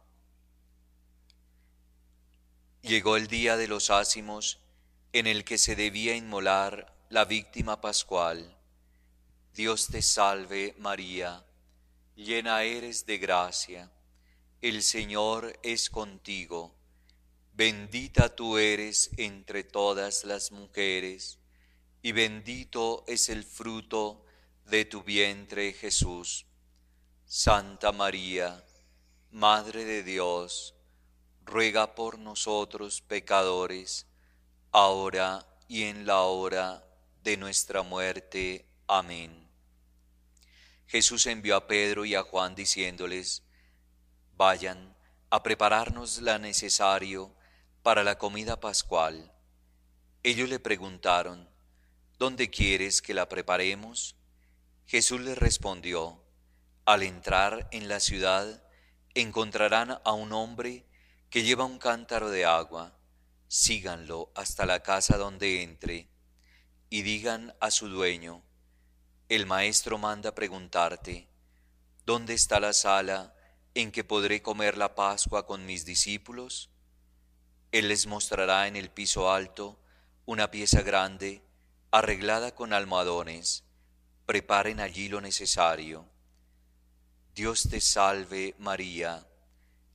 Llegó el día de los ácimos en el que se debía inmolar la víctima pascual. Dios te salve María, llena eres de gracia, el Señor es contigo, bendita tú eres entre todas las mujeres, y bendito es el fruto de tu vientre Jesús. Santa María, Madre de Dios, ruega por nosotros pecadores, ahora y en la hora de nuestra muerte. Amén. Jesús envió a Pedro y a Juan diciéndoles, Vayan a prepararnos la necesario para la comida pascual. Ellos le preguntaron, ¿Dónde quieres que la preparemos? Jesús les respondió, Al entrar en la ciudad encontrarán a un hombre que lleva un cántaro de agua, síganlo hasta la casa donde entre y digan a su dueño, el maestro manda preguntarte, ¿dónde está la sala en que podré comer la Pascua con mis discípulos? Él les mostrará en el piso alto una pieza grande, arreglada con almohadones. Preparen allí lo necesario. Dios te salve María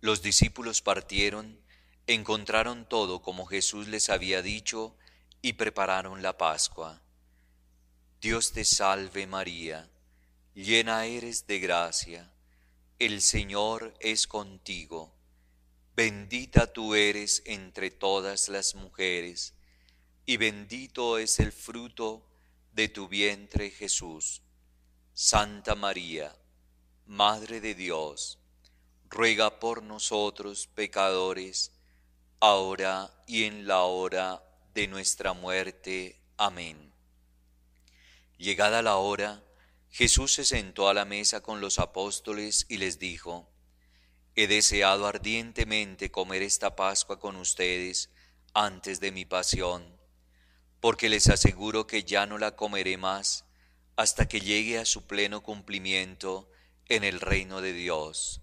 Los discípulos partieron, encontraron todo como Jesús les había dicho y prepararon la Pascua. Dios te salve María, llena eres de gracia, el Señor es contigo, bendita tú eres entre todas las mujeres, y bendito es el fruto de tu vientre Jesús. Santa María, Madre de Dios, ruega por nosotros pecadores, ahora y en la hora de nuestra muerte. Amén. Llegada la hora, Jesús se sentó a la mesa con los apóstoles y les dijo, He deseado ardientemente comer esta Pascua con ustedes antes de mi pasión, porque les aseguro que ya no la comeré más hasta que llegue a su pleno cumplimiento en el reino de Dios.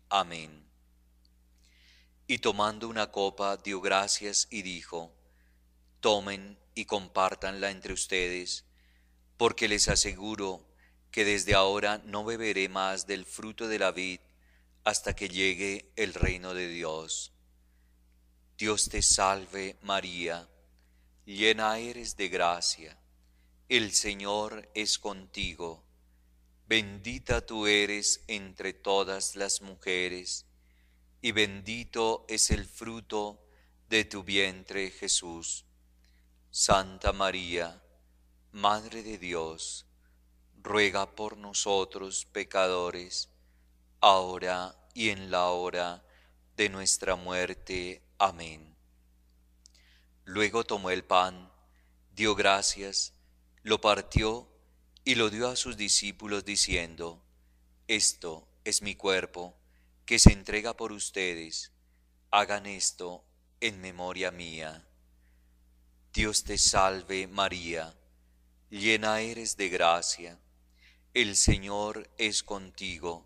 Amén. Y tomando una copa, dio gracias y dijo, Tomen y compártanla entre ustedes, porque les aseguro que desde ahora no beberé más del fruto de la vid hasta que llegue el reino de Dios. Dios te salve María, llena eres de gracia, el Señor es contigo Bendita tú eres entre todas las mujeres, y bendito es el fruto de tu vientre, Jesús. Santa María, Madre de Dios, ruega por nosotros pecadores, ahora y en la hora de nuestra muerte. Amén. Luego tomó el pan, dio gracias, lo partió, y lo dio a sus discípulos diciendo, Esto es mi cuerpo, que se entrega por ustedes, hagan esto en memoria mía. Dios te salve María, llena eres de gracia, el Señor es contigo,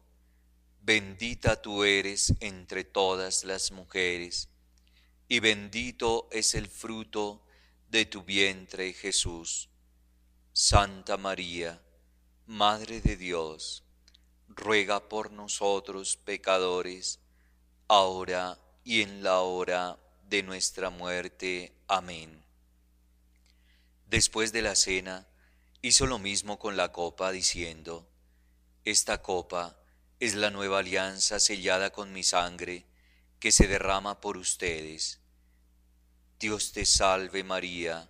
bendita tú eres entre todas las mujeres, y bendito es el fruto de tu vientre Jesús. Santa María, Madre de Dios, ruega por nosotros pecadores, ahora y en la hora de nuestra muerte. Amén. Después de la cena, hizo lo mismo con la copa, diciendo, Esta copa es la nueva alianza sellada con mi sangre, que se derrama por ustedes. Dios te salve María,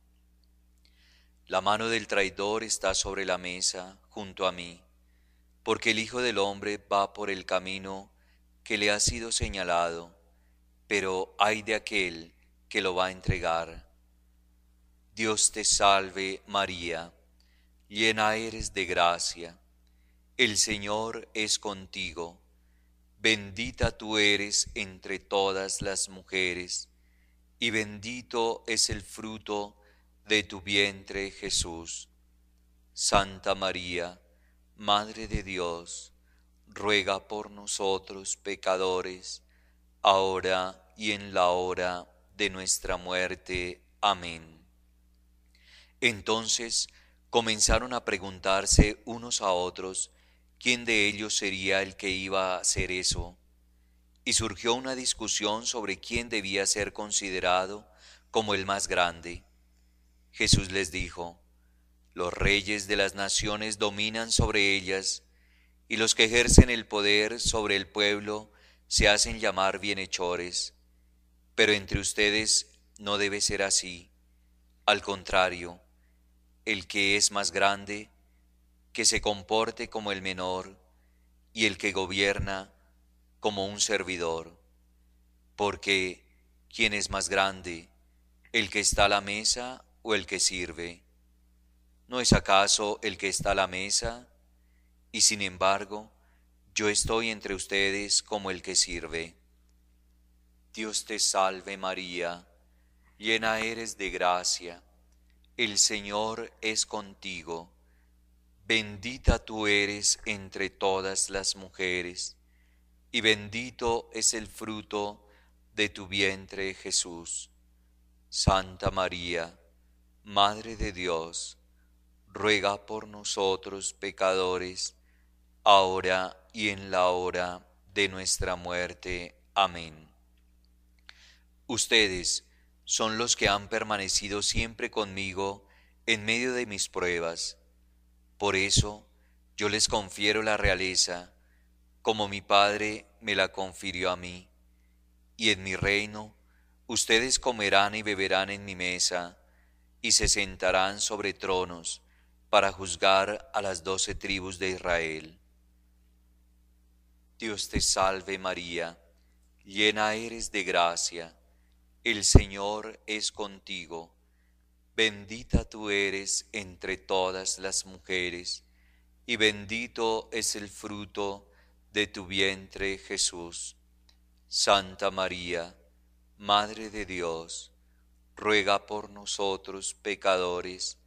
La mano del traidor está sobre la mesa junto a mí, porque el Hijo del Hombre va por el camino que le ha sido señalado, pero hay de aquel que lo va a entregar. Dios te salve María, llena eres de gracia, el Señor es contigo, bendita tú eres entre todas las mujeres, y bendito es el fruto de tu vientre, Jesús. Santa María, Madre de Dios, ruega por nosotros pecadores, ahora y en la hora de nuestra muerte. Amén. Entonces comenzaron a preguntarse unos a otros quién de ellos sería el que iba a hacer eso. Y surgió una discusión sobre quién debía ser considerado como el más grande. Jesús les dijo, Los reyes de las naciones dominan sobre ellas, y los que ejercen el poder sobre el pueblo se hacen llamar bienhechores. Pero entre ustedes no debe ser así. Al contrario, el que es más grande, que se comporte como el menor, y el que gobierna como un servidor. Porque, quien es más grande, el que está a la mesa o el que sirve? ¿No es acaso el que está a la mesa? Y sin embargo, yo estoy entre ustedes como el que sirve. Dios te salve María, llena eres de gracia, el Señor es contigo, bendita tú eres entre todas las mujeres, y bendito es el fruto de tu vientre Jesús. Santa María, Madre de Dios, ruega por nosotros pecadores, ahora y en la hora de nuestra muerte. Amén. Ustedes son los que han permanecido siempre conmigo en medio de mis pruebas. Por eso yo les confiero la realeza, como mi Padre me la confirió a mí. Y en mi reino ustedes comerán y beberán en mi mesa y se sentarán sobre tronos para juzgar a las doce tribus de Israel. Dios te salve María, llena eres de gracia, el Señor es contigo, bendita tú eres entre todas las mujeres, y bendito es el fruto de tu vientre Jesús. Santa María, Madre de Dios, ruega por nosotros pecadores,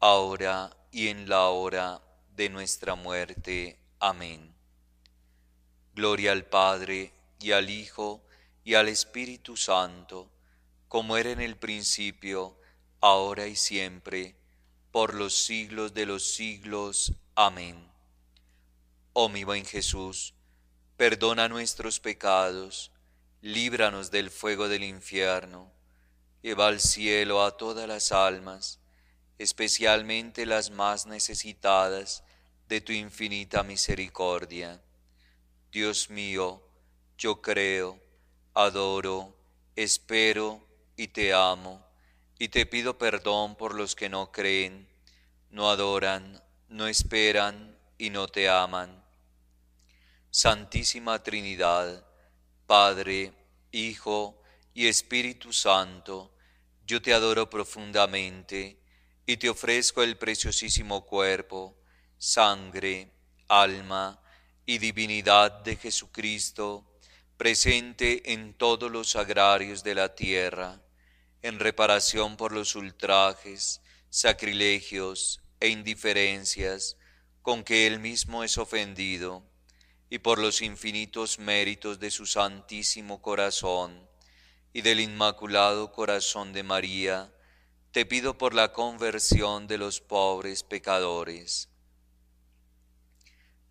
ahora y en la hora de nuestra muerte. Amén. Gloria al Padre, y al Hijo, y al Espíritu Santo, como era en el principio, ahora y siempre, por los siglos de los siglos. Amén. Oh mi buen Jesús, perdona nuestros pecados, líbranos del fuego del infierno Lleva al cielo a todas las almas, especialmente las más necesitadas de tu infinita misericordia. Dios mío, yo creo, adoro, espero y te amo, y te pido perdón por los que no creen, no adoran, no esperan y no te aman. Santísima Trinidad, Padre, Hijo y Espíritu Santo, yo te adoro profundamente y te ofrezco el preciosísimo cuerpo, sangre, alma y divinidad de Jesucristo, presente en todos los agrarios de la tierra, en reparación por los ultrajes, sacrilegios e indiferencias con que él mismo es ofendido, y por los infinitos méritos de su santísimo corazón y del Inmaculado Corazón de María, te pido por la conversión de los pobres pecadores,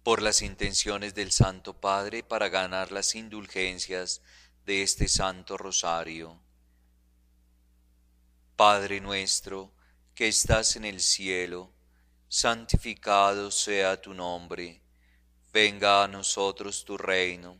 por las intenciones del Santo Padre para ganar las indulgencias de este Santo Rosario. Padre nuestro, que estás en el cielo, santificado sea tu nombre, venga a nosotros tu reino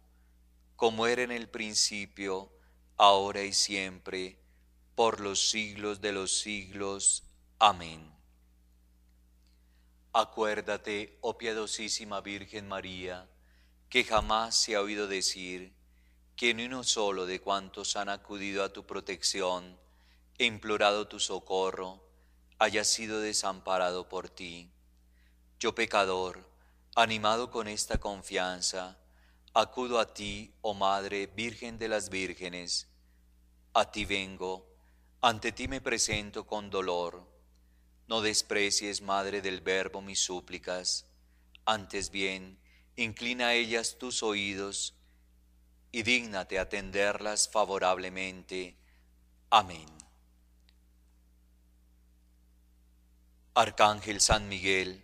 como era en el principio, ahora y siempre, por los siglos de los siglos. Amén. Acuérdate, oh piadosísima Virgen María, que jamás se ha oído decir que ni uno solo de cuantos han acudido a tu protección, e implorado tu socorro, haya sido desamparado por ti. Yo pecador, animado con esta confianza, Acudo a ti, oh Madre, Virgen de las Vírgenes, a ti vengo, ante ti me presento con dolor. No desprecies, Madre del Verbo, mis súplicas, antes bien, inclina a ellas tus oídos y dígnate atenderlas favorablemente. Amén. Arcángel San Miguel,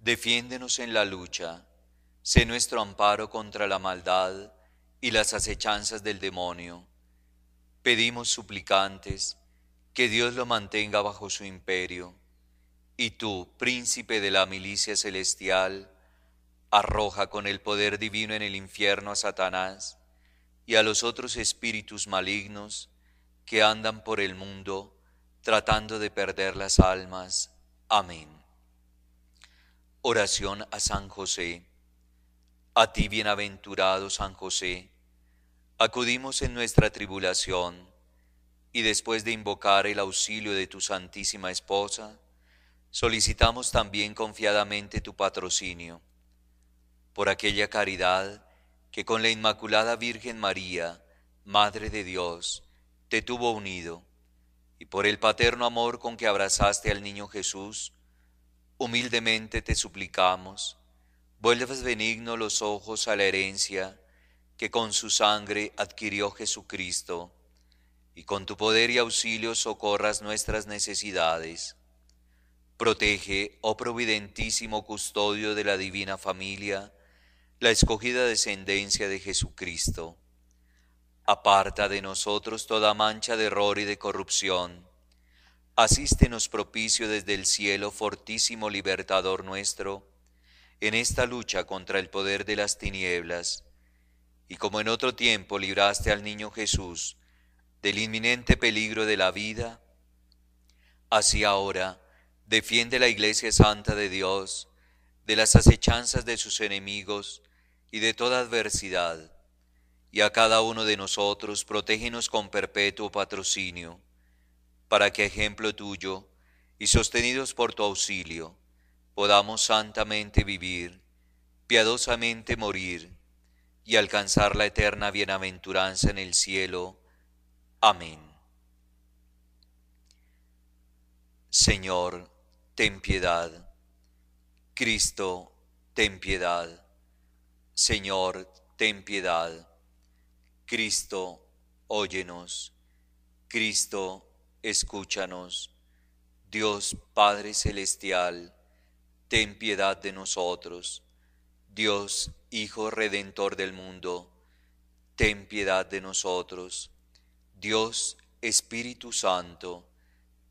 defiéndenos en la lucha Sé nuestro amparo contra la maldad y las acechanzas del demonio. Pedimos suplicantes que Dios lo mantenga bajo su imperio. Y tú, príncipe de la milicia celestial, arroja con el poder divino en el infierno a Satanás y a los otros espíritus malignos que andan por el mundo tratando de perder las almas. Amén. Oración a San José a ti, bienaventurado San José, acudimos en nuestra tribulación, y después de invocar el auxilio de tu Santísima Esposa, solicitamos también confiadamente tu patrocinio. Por aquella caridad que con la Inmaculada Virgen María, Madre de Dios, te tuvo unido, y por el paterno amor con que abrazaste al niño Jesús, humildemente te suplicamos, Vuelvas benigno los ojos a la herencia que con su sangre adquirió Jesucristo, y con tu poder y auxilio socorras nuestras necesidades. Protege, oh providentísimo custodio de la divina familia, la escogida descendencia de Jesucristo. Aparta de nosotros toda mancha de error y de corrupción. Asístenos propicio desde el cielo, fortísimo libertador nuestro, en esta lucha contra el poder de las tinieblas, y como en otro tiempo libraste al niño Jesús del inminente peligro de la vida, así ahora defiende la Iglesia Santa de Dios de las acechanzas de sus enemigos y de toda adversidad, y a cada uno de nosotros protégenos con perpetuo patrocinio, para que ejemplo tuyo y sostenidos por tu auxilio, podamos santamente vivir, piadosamente morir y alcanzar la eterna bienaventuranza en el cielo. Amén. Señor, ten piedad. Cristo, ten piedad. Señor, ten piedad. Cristo, óyenos. Cristo, escúchanos. Dios Padre Celestial, ten piedad de nosotros. Dios, Hijo Redentor del mundo, ten piedad de nosotros. Dios, Espíritu Santo,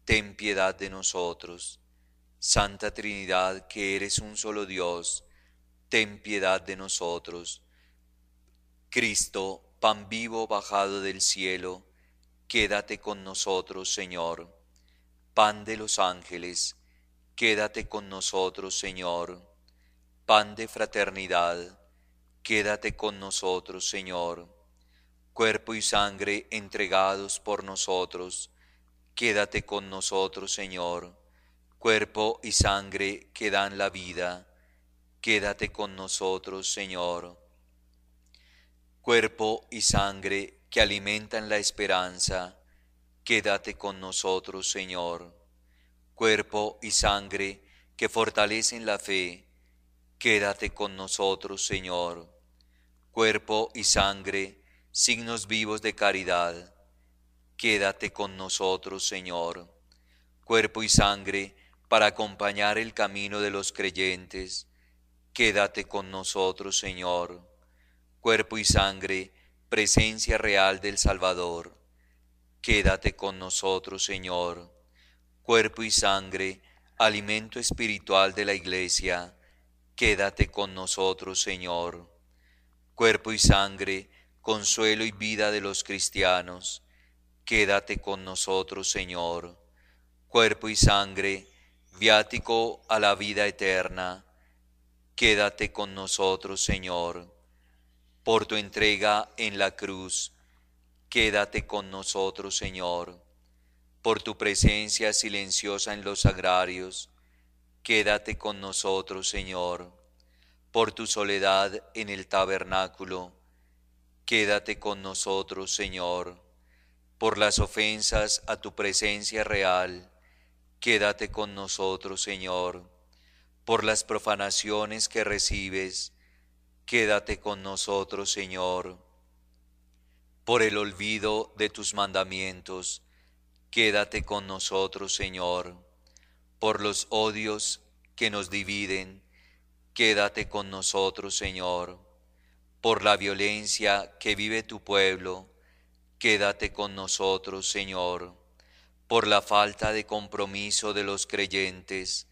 ten piedad de nosotros. Santa Trinidad, que eres un solo Dios, ten piedad de nosotros. Cristo, pan vivo bajado del cielo, quédate con nosotros, Señor. Pan de los ángeles, quédate con nosotros, Señor. Pan de fraternidad, quédate con nosotros, Señor. Cuerpo y sangre entregados por nosotros, quédate con nosotros, Señor. Cuerpo y sangre que dan la vida, quédate con nosotros, Señor. Cuerpo y sangre que alimentan la esperanza, quédate con nosotros, Señor cuerpo y sangre que fortalecen la fe, quédate con nosotros, Señor. Cuerpo y sangre, signos vivos de caridad, quédate con nosotros, Señor. Cuerpo y sangre, para acompañar el camino de los creyentes, quédate con nosotros, Señor. Cuerpo y sangre, presencia real del Salvador, quédate con nosotros, Señor cuerpo y sangre, alimento espiritual de la iglesia, quédate con nosotros, Señor. Cuerpo y sangre, consuelo y vida de los cristianos, quédate con nosotros, Señor. Cuerpo y sangre, viático a la vida eterna, quédate con nosotros, Señor. Por tu entrega en la cruz, quédate con nosotros, Señor por tu presencia silenciosa en los agrarios, quédate con nosotros, Señor, por tu soledad en el tabernáculo, quédate con nosotros, Señor, por las ofensas a tu presencia real, quédate con nosotros, Señor, por las profanaciones que recibes, quédate con nosotros, Señor, por el olvido de tus mandamientos, Quédate con nosotros, Señor, por los odios que nos dividen. Quédate con nosotros, Señor, por la violencia que vive tu pueblo. Quédate con nosotros, Señor, por la falta de compromiso de los creyentes.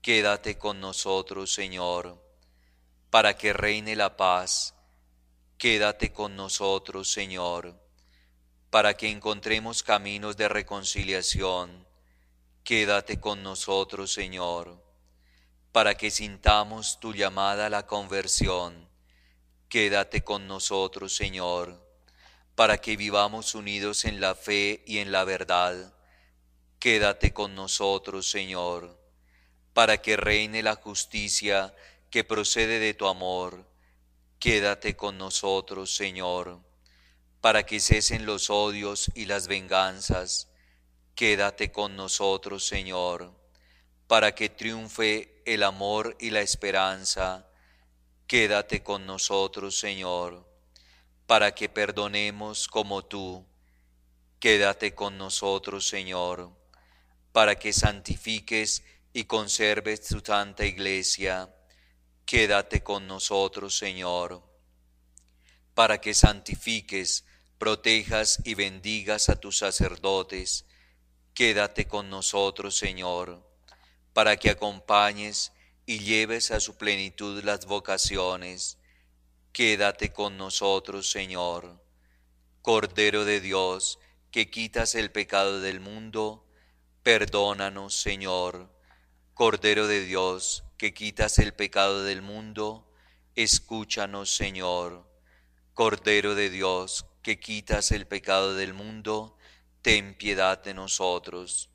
Quédate con nosotros, Señor, para que reine la paz. Quédate con nosotros, Señor para que encontremos caminos de reconciliación. Quédate con nosotros, Señor, para que sintamos tu llamada a la conversión. Quédate con nosotros, Señor, para que vivamos unidos en la fe y en la verdad. Quédate con nosotros, Señor, para que reine la justicia que procede de tu amor. Quédate con nosotros, Señor para que cesen los odios y las venganzas. Quédate con nosotros, Señor, para que triunfe el amor y la esperanza. Quédate con nosotros, Señor, para que perdonemos como tú. Quédate con nosotros, Señor, para que santifiques y conserves tu santa iglesia. Quédate con nosotros, Señor, para que santifiques protejas y bendigas a tus sacerdotes. Quédate con nosotros, Señor, para que acompañes y lleves a su plenitud las vocaciones. Quédate con nosotros, Señor. Cordero de Dios, que quitas el pecado del mundo, perdónanos, Señor. Cordero de Dios, que quitas el pecado del mundo, escúchanos, Señor. Cordero de Dios, que quitas el pecado del mundo, ten piedad de nosotros.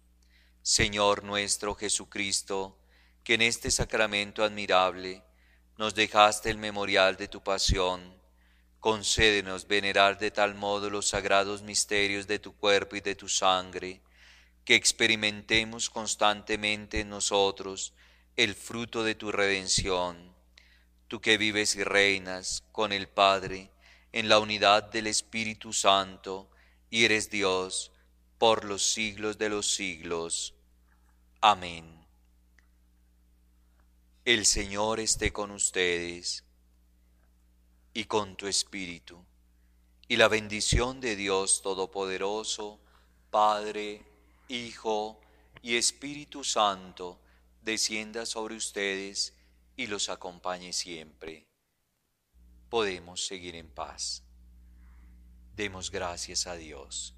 Señor nuestro Jesucristo, que en este sacramento admirable nos dejaste el memorial de tu pasión, concédenos venerar de tal modo los sagrados misterios de tu cuerpo y de tu sangre, que experimentemos constantemente en nosotros el fruto de tu redención. Tú que vives y reinas con el Padre, en la unidad del Espíritu Santo, y eres Dios por los siglos de los siglos. Amén. El Señor esté con ustedes y con tu Espíritu, y la bendición de Dios Todopoderoso, Padre, Hijo y Espíritu Santo, descienda sobre ustedes y los acompañe siempre podemos seguir en paz. Demos gracias a Dios.